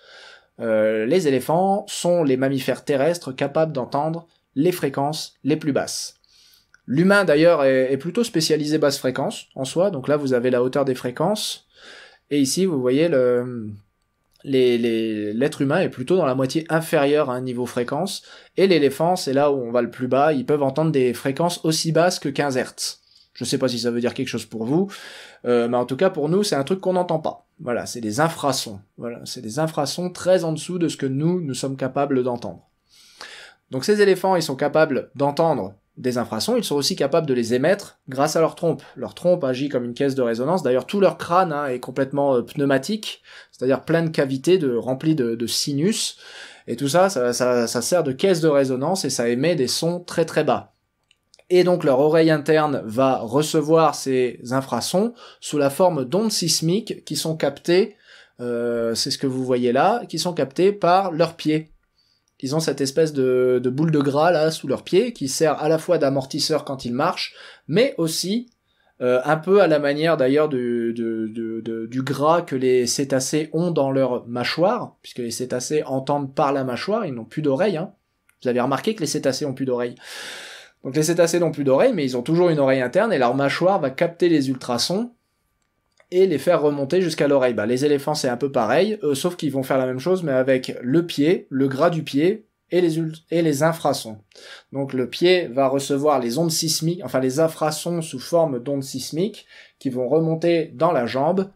A: Euh, les éléphants sont les mammifères terrestres capables d'entendre les fréquences les plus basses. L'humain d'ailleurs est, est, plutôt spécialisé basse fréquence en soi, donc là vous avez la hauteur des fréquences, et ici vous voyez le, l'être les, humain est plutôt dans la moitié inférieure à un niveau fréquence, et l'éléphant, c'est là où on va le plus bas, ils peuvent entendre des fréquences aussi basses que 15 Hertz. Je sais pas si ça veut dire quelque chose pour vous, euh, mais en tout cas pour nous, c'est un truc qu'on n'entend pas. Voilà, c'est des infrasons. Voilà, c'est des infrasons très en dessous de ce que nous, nous sommes capables d'entendre. Donc ces éléphants, ils sont capables d'entendre des infrasons, ils sont aussi capables de les émettre grâce à leur trompe. Leur trompe agit comme une caisse de résonance. D'ailleurs, tout leur crâne hein, est complètement euh, pneumatique, c'est-à-dire plein de cavités de, remplies de, sinus. Et tout ça ça, sert de caisse de résonance et ça émet des sons très très bas. Et donc leur oreille interne va recevoir ces infrasons sous la forme d'ondes sismiques qui sont captées, euh, c'est ce que vous voyez là, qui sont captées par leurs pieds ils ont cette espèce de, de, boule de gras là sous leurs pieds qui sert à la fois d'amortisseur quand ils marchent, mais aussi euh, un peu à la manière d'ailleurs du, du, gras que les cétacés ont dans leur mâchoire, puisque les cétacés entendent par la mâchoire, ils n'ont plus d'oreilles. Hein. Vous avez remarqué que les cétacés ont plus d'oreilles. Donc les cétacés n'ont plus d'oreilles, mais ils ont toujours une oreille interne et leur mâchoire va capter les ultrasons et les faire remonter jusqu'à l'oreille. Bah, les éléphants, c'est un peu pareil, euh, sauf qu'ils vont faire la même chose, mais avec le pied, le gras du pied et les, et les infrasons. Donc le pied va recevoir les ondes sismiques, enfin les infrasons sous forme d'ondes sismiques, qui vont remonter dans la jambe,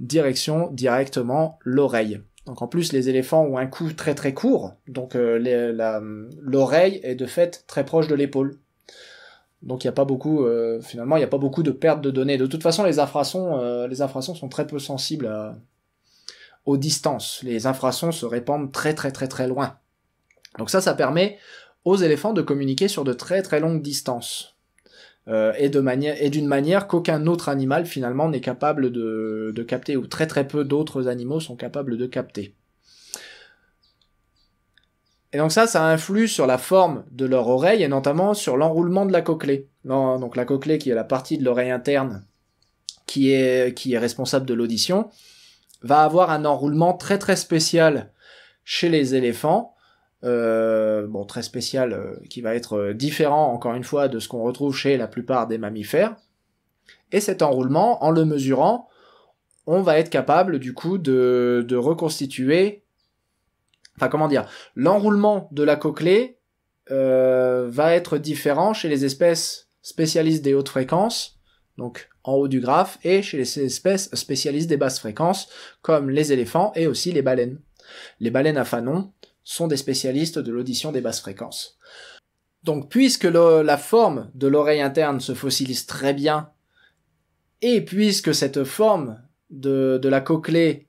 A: direction directement l'oreille. Donc en plus, les éléphants ont un cou très très court, donc euh, l'oreille est de fait très proche de l'épaule. Donc il n'y a pas beaucoup, euh, finalement, il n'y a pas beaucoup de perte de données. De toute façon, les infrasons, euh, les infrasons sont très peu sensibles euh, aux distances. Les infrasons se répandent très très très très loin. Donc ça, ça permet aux éléphants de communiquer sur de très très longues distances. et, de manière, et d'une manière qu'aucun autre animal finalement n'est capable de, de capter, ou très très peu d'autres animaux sont capables de capter. Et donc ça, ça influe sur la forme de leur oreille et notamment sur l'enroulement de la cochlée. donc la cochlée qui est la partie de l'oreille interne qui est, responsable de l'audition, va avoir un enroulement très très spécial chez les éléphants. Euh, bon, très spécial, euh, qui va être euh, différent encore une fois de ce qu'on retrouve chez la plupart des mammifères. Et cet enroulement, en le mesurant, on va être capable du coup de, de reconstituer enfin comment dire, l'enroulement de la cochlée euh, va être différent chez les espèces spécialistes des hautes fréquences, donc en haut du graphe, et chez les espèces spécialistes des basses fréquences, comme les éléphants et aussi les baleines. Les baleines à fanon sont des spécialistes de l'audition des basses fréquences. Donc puisque la forme de l'oreille interne se fossilise très bien, et puisque cette forme de, de la cochlée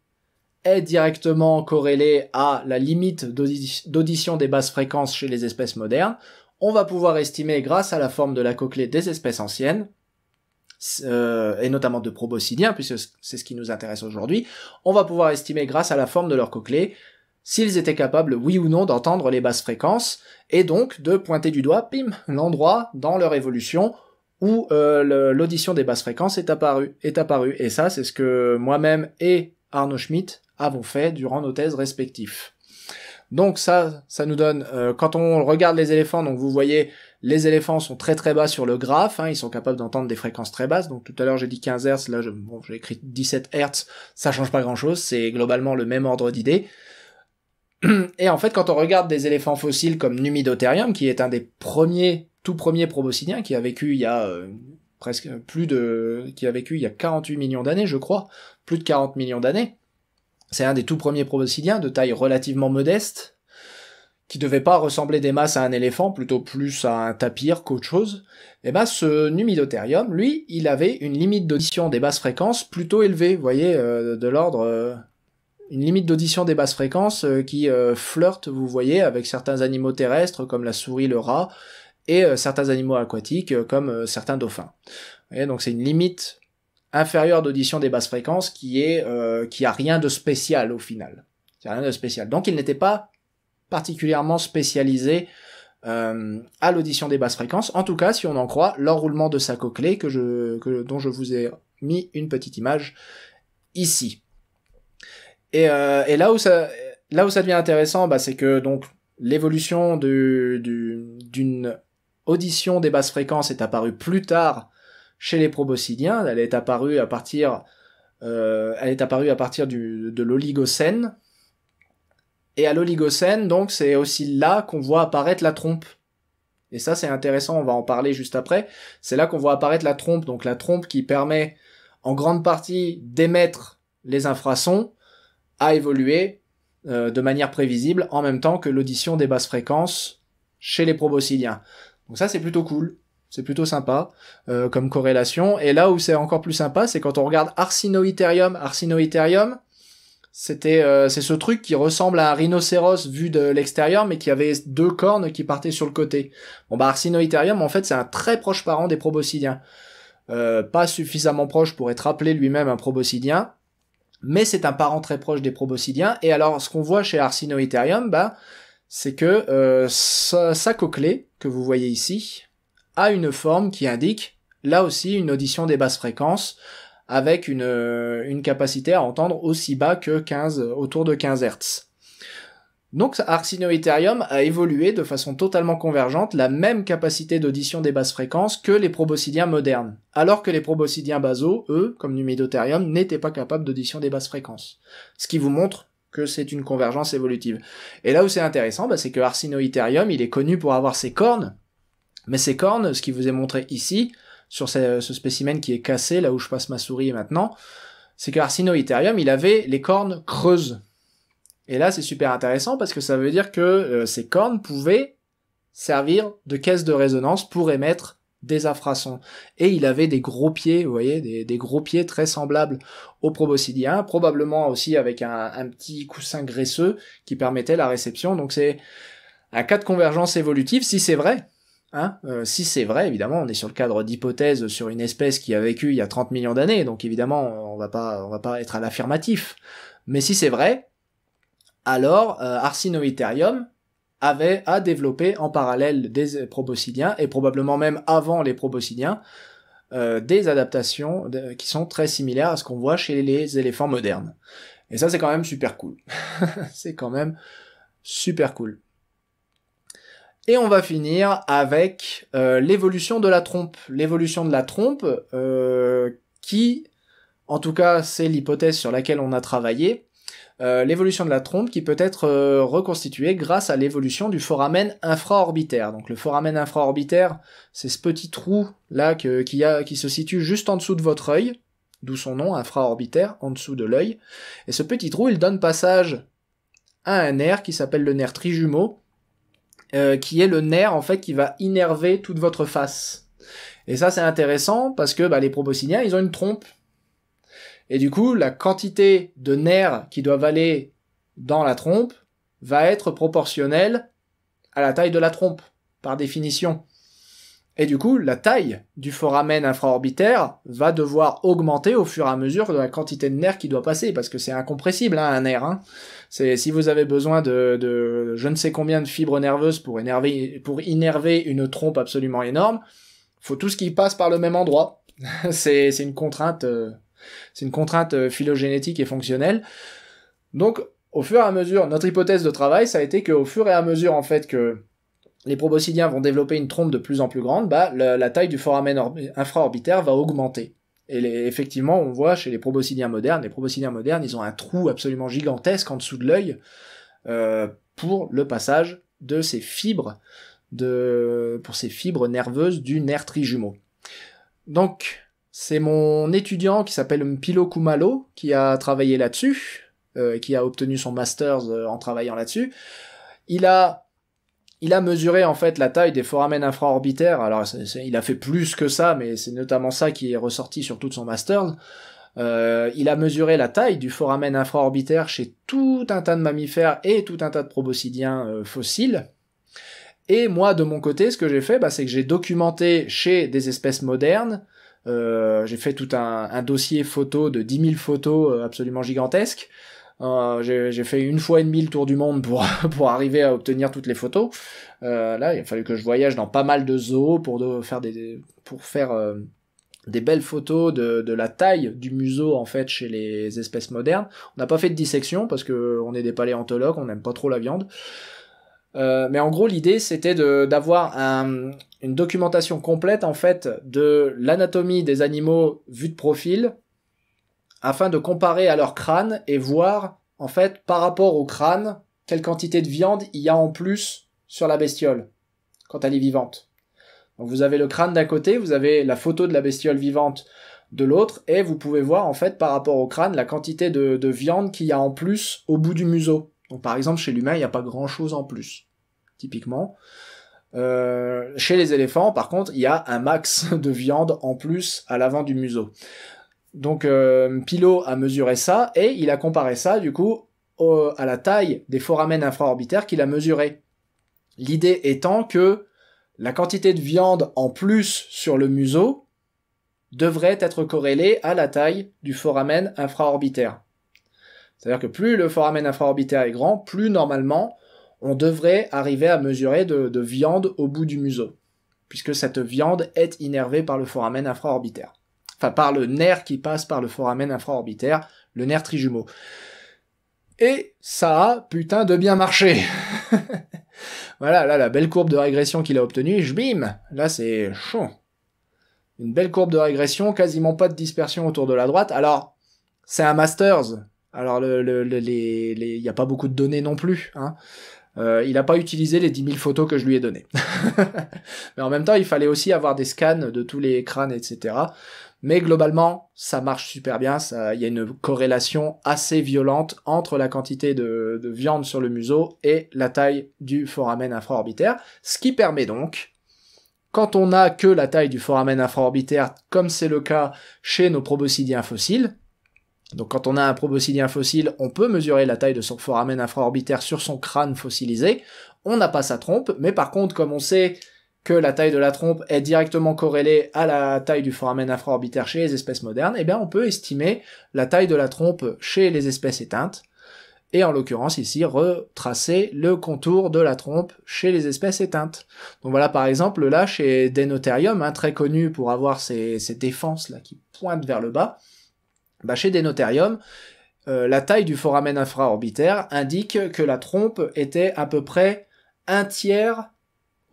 A: est directement corrélé à la limite d'audition des basses fréquences chez les espèces modernes, on va pouvoir estimer grâce à la forme de la cochlée des espèces anciennes, euh, et notamment de proboscidiens, puisque c'est ce qui nous intéresse aujourd'hui, on va pouvoir estimer grâce à la forme de leur cochlée s'ils étaient capables, oui ou non, d'entendre les basses fréquences, et donc de pointer du doigt, pim, l'endroit dans leur évolution où euh, l'audition des basses fréquences est apparue, est apparue. Et ça, c'est ce que moi-même et Arnaud Schmitt avons fait durant nos thèses respectives. Donc ça, ça nous donne, euh, quand on regarde les éléphants, donc vous voyez, les éléphants sont très très bas sur le graphe, hein, ils sont capables d'entendre des fréquences très basses, donc tout à l'heure j'ai dit 15 Hz, là j'ai bon, écrit 17 Hz, ça change pas grand chose, c'est globalement le même ordre d'idée. [clears throat] Et en fait, quand on regarde des éléphants fossiles comme Numidotherium, qui est un des premiers, tout premier proboscidiens qui a vécu il y a euh, presque plus de, qui a vécu il y a 48 millions d'années, je crois, plus de 40 millions d'années, c'est un des tout premiers proboscidiens de taille relativement modeste, qui ne devait pas ressembler des masses à un éléphant, plutôt plus à un tapir qu'autre chose. Et eh ben ce Numidotherium, lui, il avait une limite d'audition des basses fréquences plutôt élevée, vous voyez, euh, de l'ordre... Euh, une limite d'audition des basses fréquences euh, qui flirte, vous voyez, avec certains animaux terrestres comme la souris, le rat, et certains animaux aquatiques comme certains dauphins. et donc c'est une limite inférieur d'audition des basses fréquences qui est euh, qui a rien de spécial au final. C'est rien de spécial. Donc il n'était pas particulièrement spécialisé euh, à l'audition des basses fréquences. En tout cas, si on en croit l'enroulement de sa cochlée que je que, dont je vous ai mis une petite image ici. Et, euh, et là où ça là où ça devient intéressant, bah, c'est que donc l'évolution d'une audition des basses fréquences est apparue plus tard chez les proboscidiens. Elle est apparue à partir, euh, elle est apparue à partir de l'Oligocène. Et à l'Oligocène, donc, c'est aussi là qu'on voit apparaître la trompe. Et ça, c'est intéressant, on va en parler juste après. C'est là qu'on voit apparaître la trompe, donc la trompe qui permet en grande partie d'émettre les infrasons a évolué euh, de manière prévisible en même temps que l'audition des basses fréquences chez les proboscidiens. Donc ça, c'est plutôt cool. C'est plutôt sympa euh, comme corrélation. Et là où c'est encore plus sympa, c'est quand on regarde Arsinoitherium. Arsinoitherium, c'était euh, c'est ce truc qui ressemble à un rhinocéros vu de l'extérieur, mais qui avait deux cornes qui partaient sur le côté. Bon bah en fait, c'est un très proche parent des proboscidiens. Euh, pas suffisamment proche pour être appelé lui-même un proboscidien, mais c'est un parent très proche des proboscidiens. Et alors, ce qu'on voit chez Arsinoitherium, bah, c'est que sa, sa que vous voyez ici, a une forme qui indique, là aussi, une audition des basses fréquences, avec une, euh, capacité à entendre aussi bas que 15, euh, autour de 15 Hz. Donc Arsinoetherium a évolué de façon totalement convergente la même capacité d'audition des basses fréquences que les proboscidiens modernes, alors que les proboscidiens basaux, eux, comme Numidotherium, n'étaient pas capables d'audition des basses fréquences. Ce qui vous montre que c'est une convergence évolutive. Et là où c'est intéressant, bah, c'est que il est connu pour avoir ses cornes, mais ces cornes, ce qui vous est montré ici, sur ce, spécimen qui est cassé, là où je passe ma souris maintenant, c'est que il avait les cornes creuses. Et là, c'est super intéressant parce que ça veut dire que euh, ces cornes pouvaient servir de caisse de résonance pour émettre des infrasons. Et il avait des gros pieds, vous voyez, des, gros pieds très semblables aux proboscidiens, probablement aussi avec un, un, petit coussin graisseux qui permettait la réception. Donc c'est un cas de convergence évolutive, si c'est vrai, Hein euh, si c'est vrai, évidemment, on est sur le cadre d'hypothèses sur une espèce qui a vécu il y a 30 millions d'années, donc évidemment, on va pas, on va pas être à l'affirmatif. Mais si c'est vrai, alors euh, avait à développer en parallèle des euh, proboscidiens et probablement même avant les proboscidiens euh, des adaptations qui sont très similaires à ce qu'on voit chez les éléphants modernes. Et ça, c'est quand même super cool. [laughs] c'est quand même super cool. Et on va finir avec euh, l'évolution de la trompe. L'évolution de la trompe euh, qui, en tout cas c'est l'hypothèse sur laquelle on a travaillé, euh, l'évolution de la trompe qui peut être reconstituée grâce à l'évolution du foramen infraorbitaire. Donc le foramen infraorbitaire, c'est ce petit trou là qui, a, qui se situe juste en dessous de votre œil, d'où son nom, infraorbitaire, en dessous de l'œil. Et ce petit trou, il donne passage à un nerf qui s'appelle le nerf trijumeau, euh, qui est le nerf en fait qui va innerver toute votre face. Et ça c'est intéressant parce que bah, les probosciniens ils ont une trompe. Et du coup la quantité de nerfs qui doivent aller dans la trompe va être proportionnelle à la taille de la trompe par définition. Et du coup, la taille du foramen infraorbitaire va devoir augmenter au fur et à mesure de la quantité de nerfs qui doit passer, parce que c'est incompressible, hein, un nerf. Hein. C'est si vous avez besoin de, je ne sais combien de fibres nerveuses pour énerver, pour innerver une trompe absolument énorme, faut tout ce qui passe par le même endroit. [laughs] c'est une contrainte, euh, c'est une contrainte euh, phylogénétique et fonctionnelle. Donc au fur et à mesure, notre hypothèse de travail, ça a été qu'au fur et à mesure en fait que les proboscidiens vont développer une trompe de plus en plus grande, bah, la, la taille du foramen infraorbitaire va augmenter. Et effectivement, on voit chez les proboscidiens modernes, les proboscidiens modernes, ils ont un trou absolument gigantesque en dessous de l'œil euh, pour le passage de ces fibres, de, pour ces fibres nerveuses du nerf trijumeau. Donc, c'est mon étudiant qui s'appelle Mpilo Kumalo qui a travaillé là-dessus, euh, qui a obtenu son master euh, en travaillant là-dessus. Il a il a mesuré en fait la taille des foramen infraorbitaires. Alors il a fait plus que ça, mais c'est notamment ça qui est ressorti sur tout son master. Euh, il a mesuré la taille du foramen infraorbitaire chez tout un tas de mammifères et tout un tas de proboscidiens euh, fossiles. Et moi, de mon côté, ce que j'ai fait, bah, c'est que j'ai documenté chez des espèces modernes. Euh, j'ai fait tout un, un, dossier photo de 10 000 photos absolument gigantesques euh, j'ai fait une fois et demi le tour du monde [laughs] pour, arriver à obtenir toutes les photos. Euh, là, il a fallu que je voyage dans pas mal de zoos pour faire des, pour faire euh, des belles photos de, la taille du museau en chez les espèces modernes. On n'a pas fait de dissection parce qu'on est des paléontologues, on n'aime pas trop la viande. mais en gros, l'idée c'était d'avoir une documentation complète de l'anatomie des animaux vue de profil, afin de comparer à leur crâne et voir, en fait, par rapport au crâne, quelle quantité de viande il y a en plus sur la bestiole quand elle est vivante. Donc vous avez le crâne d'un côté, vous avez la photo de la bestiole vivante de l'autre, et vous pouvez voir en fait par rapport au crâne la quantité de, viande qu'il y a en plus au bout du museau. Donc par exemple chez l'humain, il n'y a pas grand-chose en plus, typiquement. Euh, chez les éléphants, par contre, il y a un max [laughs] de viande en plus à l'avant du museau. Donc euh, Pilot a mesuré ça et il a comparé ça du coup à la taille des foramen infraorbitaires qu'il a mesuré. L'idée étant que la quantité de viande en plus sur le museau devrait être corrélée à la taille du foramen infraorbitaire. C'est-à-dire que plus le foramen infraorbitaire est grand, plus normalement on devrait arriver à mesurer de, de viande au bout du museau, puisque cette viande est innervée par le foramen infraorbitaire enfin par le nerf qui passe par le foramen infraorbitaire, le nerf trijumeau. Et ça a putain de bien marché. [laughs] voilà, là, la belle courbe de régression qu'il a obtenue, je là c'est chaud. Une belle courbe de régression, quasiment pas de dispersion autour de la droite. Alors, c'est un masters. Alors, il n'y a pas beaucoup de données non plus. Hein. Euh, il n'a pas utilisé les 10 000 photos que je lui ai données. [laughs] Mais en même temps, il fallait aussi avoir des scans de tous les crânes, etc. Mais globalement, ça marche super bien. Il y a une corrélation assez violente entre la quantité de, viande sur le museau et la taille du foramen infraorbitaire, ce qui permet donc quand on n'a que la taille du foramen infraorbitaire, comme c'est le cas chez nos proboscidiens fossiles, donc quand on a un proboscidien fossile, on peut mesurer la taille de son foramen infraorbitaire sur son crâne fossilisé, on n'a pas sa trompe, mais par contre, comme on sait que la taille de la trompe est directement corrélée à la taille du foramen infraorbitaire chez les espèces modernes, et eh bien on peut estimer la taille de la trompe chez les espèces éteintes, et en l'occurrence ici retracer le contour de la trompe chez les espèces éteintes. Donc voilà par exemple là chez Denotherium, hein, très connu pour avoir ces, défenses là qui pointent vers le bas, bah chez Denotherium, euh, la taille du foramen infraorbitaire indique que la trompe était à peu près un tiers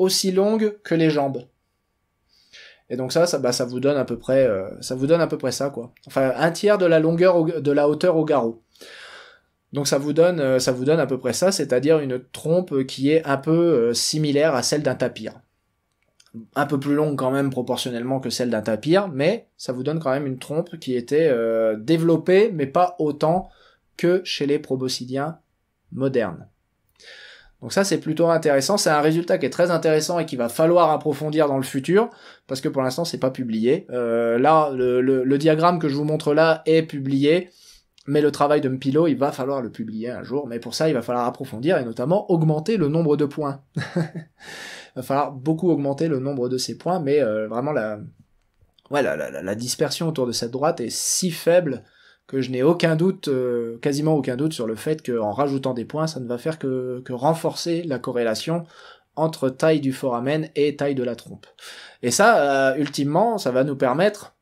A: aussi longue que les jambes. Et donc ça, ça, bah, ça vous donne à peu près, euh, ça vous donne à peu près ça quoi. Enfin, un tiers de la longueur de la hauteur au garrot. Donc ça vous donne, euh, ça vous donne à peu près ça, c'est-à-dire une trompe qui est un peu euh, similaire à celle d'un tapir. Un peu plus longue quand même proportionnellement que celle d'un tapir, mais ça vous donne quand même une trompe qui était développée, mais pas autant que chez les proboscidiens modernes. Donc ça, c'est plutôt intéressant. C'est un résultat qui est très intéressant et qu'il va falloir approfondir dans le futur parce que pour l'instant, c'est pas publié. Euh, là, le, le, diagramme que je vous montre là est publié, mais le travail de Mpilo, il va falloir le publier un jour. Mais pour ça, il va falloir approfondir et notamment augmenter le nombre de points. [laughs] il va falloir beaucoup augmenter le nombre de ces points, mais euh, vraiment la, ouais, la, la, la dispersion autour de cette droite est si faible que je n'ai aucun doute, euh, quasiment aucun doute sur le fait qu'en rajoutant des points, ça ne va faire que, renforcer la corrélation entre taille du foramen et taille de la trompe. Et ça, euh, ultimement, ça va nous permettre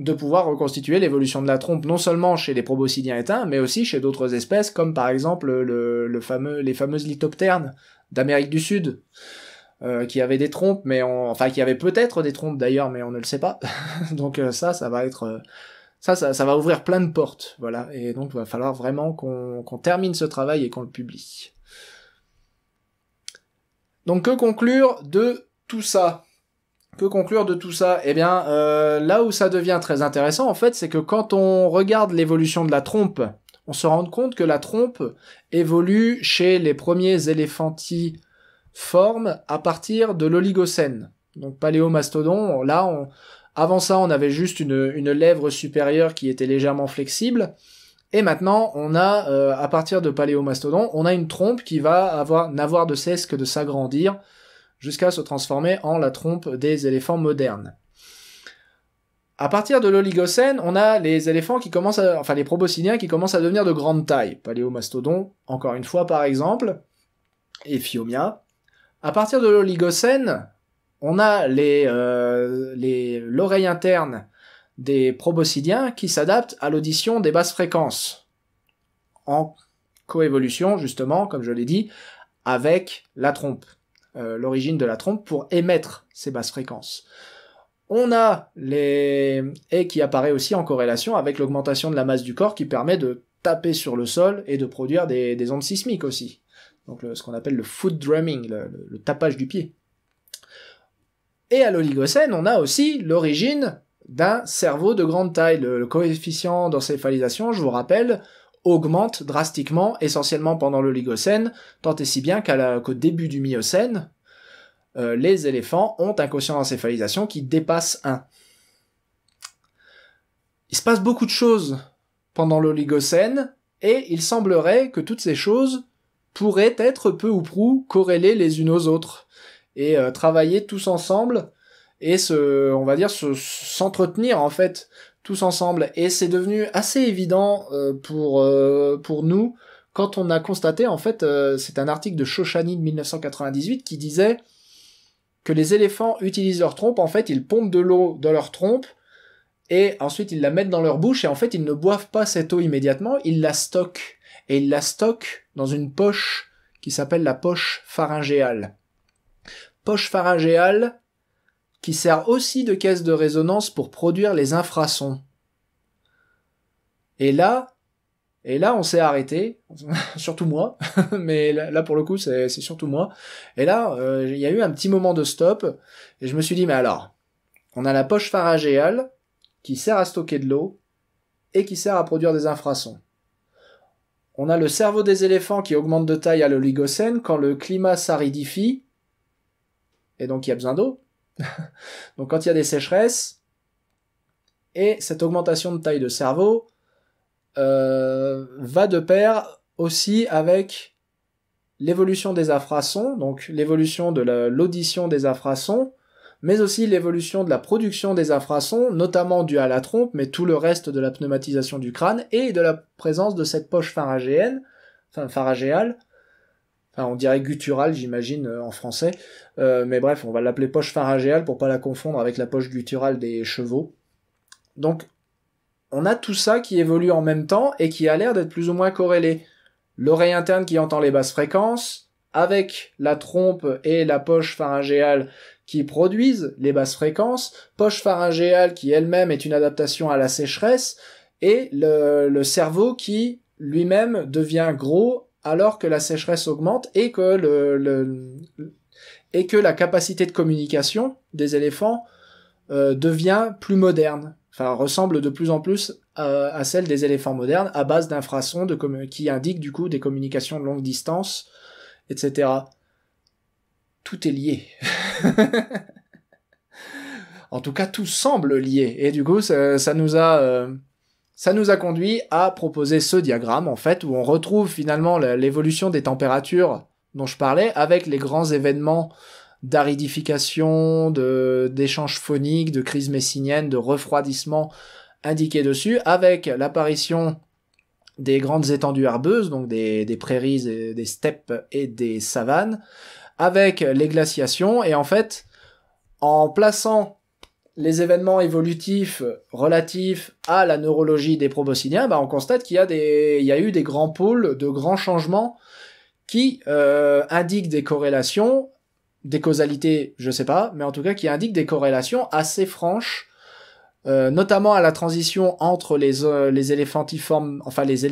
A: de pouvoir reconstituer l'évolution de la trompe non seulement chez les proboscidiens éteints, mais aussi chez d'autres espèces, comme par exemple le, fameux, les fameuses lithopternes d'Amérique du Sud, euh, qui avaient des trompes, mais on, enfin qui avaient peut-être des trompes d'ailleurs, mais on ne le sait pas. [laughs] Donc ça, ça va être ça, ça, ça va ouvrir plein de portes, voilà. Et donc, il va falloir vraiment qu'on termine ce travail et qu'on le publie. Donc, que conclure de tout ça que conclure de tout ça Eh bien, euh, là où ça devient très intéressant, en fait, c'est que quand on regarde l'évolution de la trompe, on se rend compte que la trompe évolue chez les premiers éléphantiformes à partir de l'Oligocène. Donc paléomastodon, là, on, avant ça, on avait juste une, une lèvre supérieure qui était légèrement flexible. Et maintenant, on a, euh, à partir de Paléomastodon, on a une trompe qui va avoir, n'avoir de cesse que de s'agrandir jusqu'à se transformer en la trompe des éléphants modernes. À partir de l'Oligocène, on a les éléphants qui commencent à, enfin les proboscidiens qui commencent à devenir de grande taille. Paléomastodon, encore une fois par exemple, et Fiomia. À partir de l'Oligocène, on a euh, l'oreille interne des proboscidiens qui s'adapte à l'audition des basses fréquences en coévolution justement, comme je l'ai dit, avec la trompe, euh, l'origine de la trompe pour émettre ces basses fréquences. On a les et qui apparaît aussi en corrélation avec l'augmentation de la masse du corps qui permet de taper sur le sol et de produire des, ondes sismiques aussi. Donc ce qu'on appelle le foot drumming, le tapage du pied. Et à l'Oligocène, on a aussi l'origine d'un cerveau de grande taille. Le, coefficient d'encéphalisation, je vous rappelle, augmente drastiquement, essentiellement pendant l'Oligocène, tant et si bien qu'au début du Miocène, euh, les éléphants ont un quotient d'encéphalisation qui dépasse 1. Il se passe beaucoup de choses pendant l'Oligocène, et il semblerait que toutes ces choses pourraient être peu ou prou corrélées les unes aux autres et euh, travailler tous ensemble et se, on va dire, s'entretenir en fait tous ensemble. Et c'est devenu assez évident euh, pour euh, pour nous quand on a constaté en fait, c'est un article de Shoshani de 1998 qui disait que les éléphants utilisent leur trompe. En fait, ils pompent de l'eau dans leur trompe et ensuite ils la mettent dans leur bouche et en fait ils ne boivent pas cette eau immédiatement, ils la stockent et ils la stockent dans une poche qui s'appelle la poche pharyngéale poche pharyngéale qui sert aussi de caisse de résonance pour produire les infrasons. Et là, et là, on s'est arrêté, [laughs] surtout moi, [laughs] mais là pour le coup, c'est surtout moi. Et là, euh, il y a eu un petit moment de stop, et je me suis dit, mais alors, on a la poche pharyngéale qui sert à stocker de l'eau et qui sert à produire des infrasons. On a le cerveau des éléphants qui augmente de taille à l'oligocène quand le climat s'aridifie et donc il y a besoin d'eau. [laughs] donc quand il y a des sécheresses, et cette augmentation de taille de cerveau euh, va de pair aussi avec l'évolution des infrasons, donc l'évolution de l'audition des affrassons, mais aussi l'évolution de la production des infrasons, notamment due à la trompe, mais tout le reste de la pneumatisation du crâne et de la présence de cette poche pharyngéenne, enfin pharyngéale, Enfin, on dirait guttural, j'imagine, euh, en français. Euh, mais bref, on va l'appeler poche pharyngéale pour pas la confondre avec la poche gutturale des chevaux. Donc, on a tout ça qui évolue en même temps et qui a l'air d'être plus ou moins corrélé. L'oreille interne qui entend les basses fréquences, avec la trompe et la poche pharyngéale qui produisent les basses fréquences, poche pharyngéale qui elle-même est une adaptation à la sécheresse, et le, le cerveau qui lui-même devient gros alors que la sécheresse augmente et que la capacité de communication des éléphants euh, devient plus moderne, enfin ressemble de plus en plus à, celle des éléphants modernes à base d'infrasons qui indiquent du coup des communications de longue distance, etc. Tout est lié. [laughs] en tout cas, tout semble lié. Et du coup, ça, nous a euh, ça nous a conduit à proposer ce diagramme, en fait, où on retrouve finalement l'évolution des températures dont je parlais avec les grands événements d'aridification, d'échanges phoniques, de crise messiniennes, de refroidissement indiqués dessus, avec l'apparition des grandes étendues herbeuses, donc des, prairies, des steppes et des savanes, avec les glaciations, et en fait, en plaçant les événements évolutifs relatifs à la neurologie des proboscidiens, bah, on constate qu'il y, a des, y a eu des grands pôles, de grands changements qui euh, indiquent des corrélations, des causalités, je sais pas, mais en tout cas qui indiquent des corrélations assez franches, euh, notamment à la transition entre les, euh, les éléphantiformes, enfin les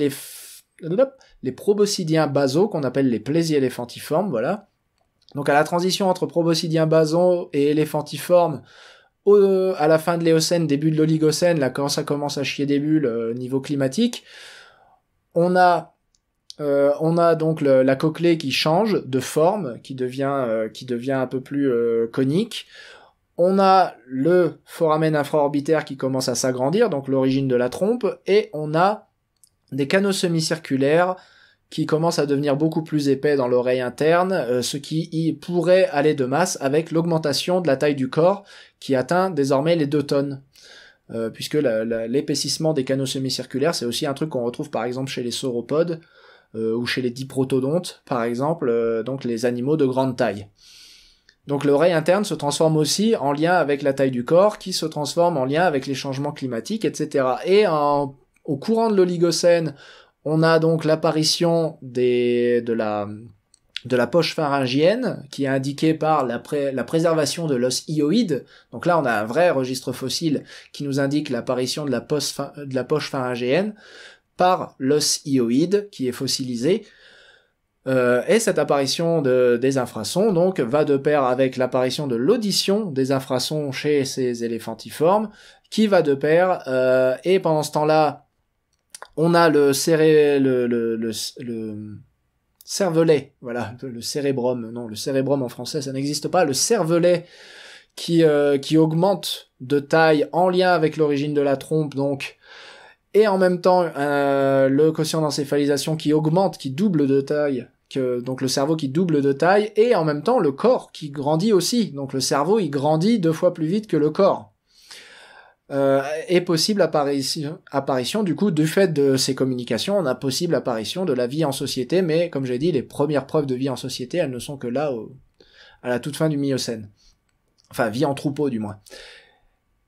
A: les proboscidiens basaux qu'on appelle les plésiéléphantiformes, voilà. Donc à la transition entre proboscidiens basaux et éléphantiformes, à la fin de l'Éocène, début de l'Oligocène, là quand ça commence à chier des bulles euh, niveau climatique, on a euh, on a donc la cochlée qui change de forme, qui devient euh, qui devient un peu plus conique. On a le foramen infraorbitaire qui commence à s'agrandir, donc l'origine de la trompe, et on a des canaux semi-circulaires qui commence à devenir beaucoup plus épais dans l'oreille interne, euh, ce qui y pourrait aller de masse avec l'augmentation de la taille du corps qui atteint désormais les 2 tonnes. Euh, puisque l'épaississement des canaux semi-circulaires, c'est aussi un truc qu'on retrouve par exemple chez les sauropodes euh, ou chez les diprotodontes, par exemple, donc les animaux de grande taille. Donc l'oreille interne se transforme aussi en lien avec la taille du corps, qui se transforme en lien avec les changements climatiques, etc. Et au courant de l'Oligocène, on a donc l'apparition des, de la, de la poche pharyngienne qui est indiquée par la, préservation de l'os hyoïde. Donc là, on a un vrai registre fossile qui nous indique l'apparition de, la poche pharyngienne par l'os hyoïde qui est fossilisé. Euh, et cette apparition des infrasons donc va de pair avec l'apparition de l'audition des infrasons chez ces éléphantiformes, qui va de pair. Euh, et pendant ce temps-là, on a le, céré, le, le, cervelet, voilà, le cérébrum, non, le cérébrum en français, ça n'existe pas, le cervelet qui, euh, qui augmente de taille en lien avec l'origine de la trompe, donc, et en même temps, euh, le quotient d'encéphalisation qui augmente, qui double de taille, donc le cerveau qui double de taille, et en même temps, le corps qui grandit aussi, donc le cerveau, il grandit deux fois plus vite que le corps euh, est possible apparition, du coup, du fait de ces communications, on a possible apparition de la vie en société, mais comme j'ai dit, les premières preuves de vie en société, elles ne sont que là, au, à la toute fin du Miocène. Enfin, vie en troupeau, du moins.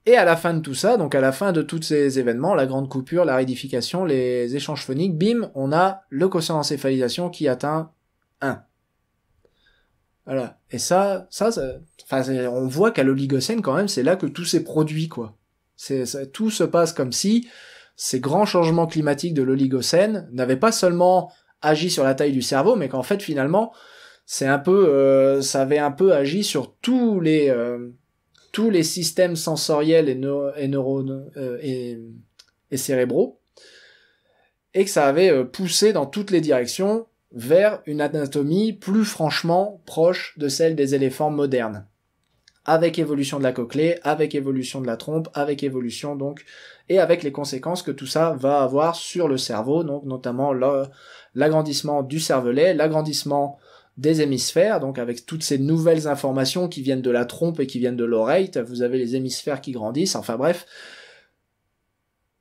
A: Et à la fin de tout ça, donc à la fin de tous ces événements, la grande coupure, la réédification les échanges phoniques, bim, on a le quotient qui atteint 1. Voilà. Et ça, ça, ça on voit qu'à l'oligocène, quand même, c'est là que tout s'est produit, quoi tout se passe comme si ces grands changements climatiques de l'Oligocène n'avaient pas seulement agi sur la taille du cerveau, mais qu'en fait finalement, c'est un peu, euh, ça avait un peu agi sur tous les euh, tous les systèmes sensoriels et, euh, et, et cérébraux, et que ça avait poussé dans toutes les directions vers une anatomie plus franchement proche de celle des éléphants modernes avec évolution de la cochlée, avec évolution de la trompe, avec évolution donc, et avec les conséquences que tout ça va avoir sur le cerveau, donc notamment l'agrandissement du cervelet, l'agrandissement des hémisphères, donc avec toutes ces nouvelles informations qui viennent de la trompe et qui viennent de l'oreille, vous avez les hémisphères qui grandissent, enfin bref,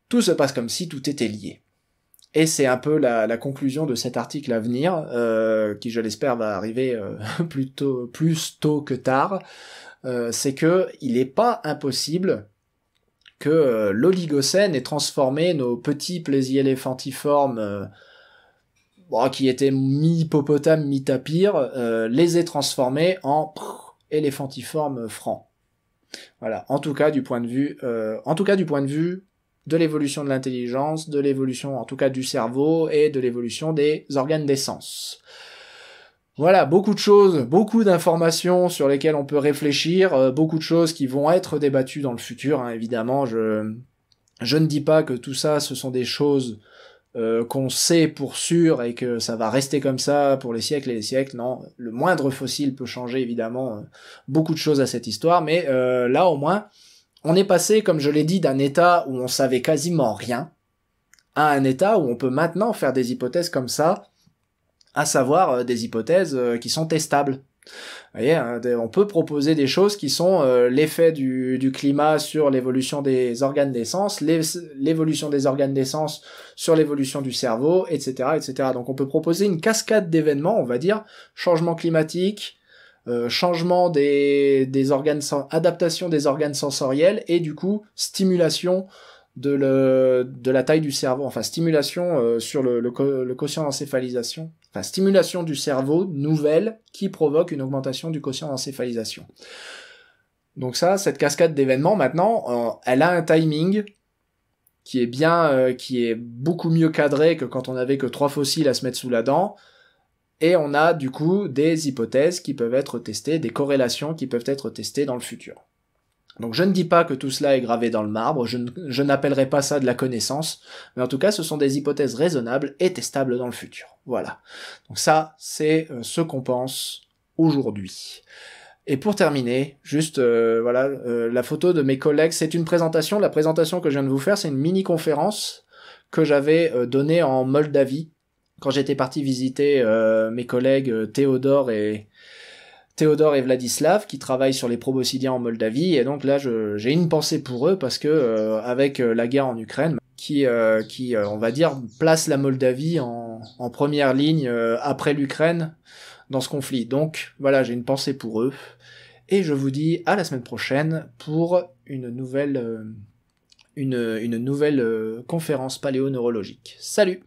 A: tout se passe comme si tout était lié. Et c'est un peu la, conclusion de cet article à venir, euh, qui je l'espère va arriver euh, [laughs] plus, plus tôt que tard. Euh, c'est que il n'est pas impossible que euh, l'oligocène ait transformé nos petits plaisirs éléphantiformes euh, bah, qui étaient mi-hippopotame, mi-tapir, les ait transformés en éléphantiformes francs. Voilà, en tout cas du point de vue, en tout cas du point de vue de l'évolution de l'intelligence, de l'évolution en tout cas du cerveau et de l'évolution des organes d'essence. Voilà, beaucoup de choses, beaucoup d'informations sur lesquelles on peut réfléchir, euh, beaucoup de choses qui vont être débattues dans le futur, hein, évidemment. Je, je ne dis pas que tout ça, ce sont des choses euh, qu'on sait pour sûr et que ça va rester comme ça pour les siècles et les siècles. Non, le moindre fossile peut changer, évidemment, euh, beaucoup de choses à cette histoire, mais là, au moins, on est passé, comme je l'ai dit, d'un état où on savait quasiment rien à un état où on peut maintenant faire des hypothèses comme ça à savoir euh, des hypothèses euh, qui sont testables. Vous voyez, hein, on peut proposer des choses qui sont euh, l'effet du, climat sur l'évolution des organes d'essence, l'évolution des organes d'essence sur l'évolution du cerveau, etc., etc. Donc on peut proposer une cascade d'événements, on va dire, changement climatique, changement des, des organes, adaptation des organes sensoriels et du coup stimulation de, la taille du cerveau, enfin stimulation sur le, le quotient d'encéphalisation enfin stimulation du cerveau nouvelle qui provoque une augmentation du quotient d'encéphalisation. Donc ça, cette cascade d'événements maintenant, euh, elle a un timing qui est bien, euh, qui est beaucoup mieux cadré que quand on n'avait que trois fossiles à se mettre sous la dent. Et on a du coup des hypothèses qui peuvent être testées, des corrélations qui peuvent être testées dans le futur. Donc je ne dis pas que tout cela est gravé dans le marbre, je n'appellerai pas ça de la connaissance, mais en tout cas ce sont des hypothèses raisonnables et testables dans le futur. Voilà. Donc ça, c'est euh, ce qu'on pense aujourd'hui. Et pour terminer, juste euh, voilà euh, la photo de mes collègues, c'est une présentation. La présentation que je viens de vous faire, c'est une mini conférence que j'avais donnée en Moldavie quand j'étais parti visiter mes collègues Théodore et Théodore et Vladislav qui travaillent sur les proboscidiens en Moldavie et donc là j'ai une pensée pour eux parce que euh, avec euh, la guerre en Ukraine qui euh, qui on va dire place la Moldavie en, première ligne après l'Ukraine dans ce conflit. Donc voilà, j'ai une pensée pour eux et je vous dis à la semaine prochaine pour une nouvelle une, une nouvelle conférence paléoneurologique. Salut.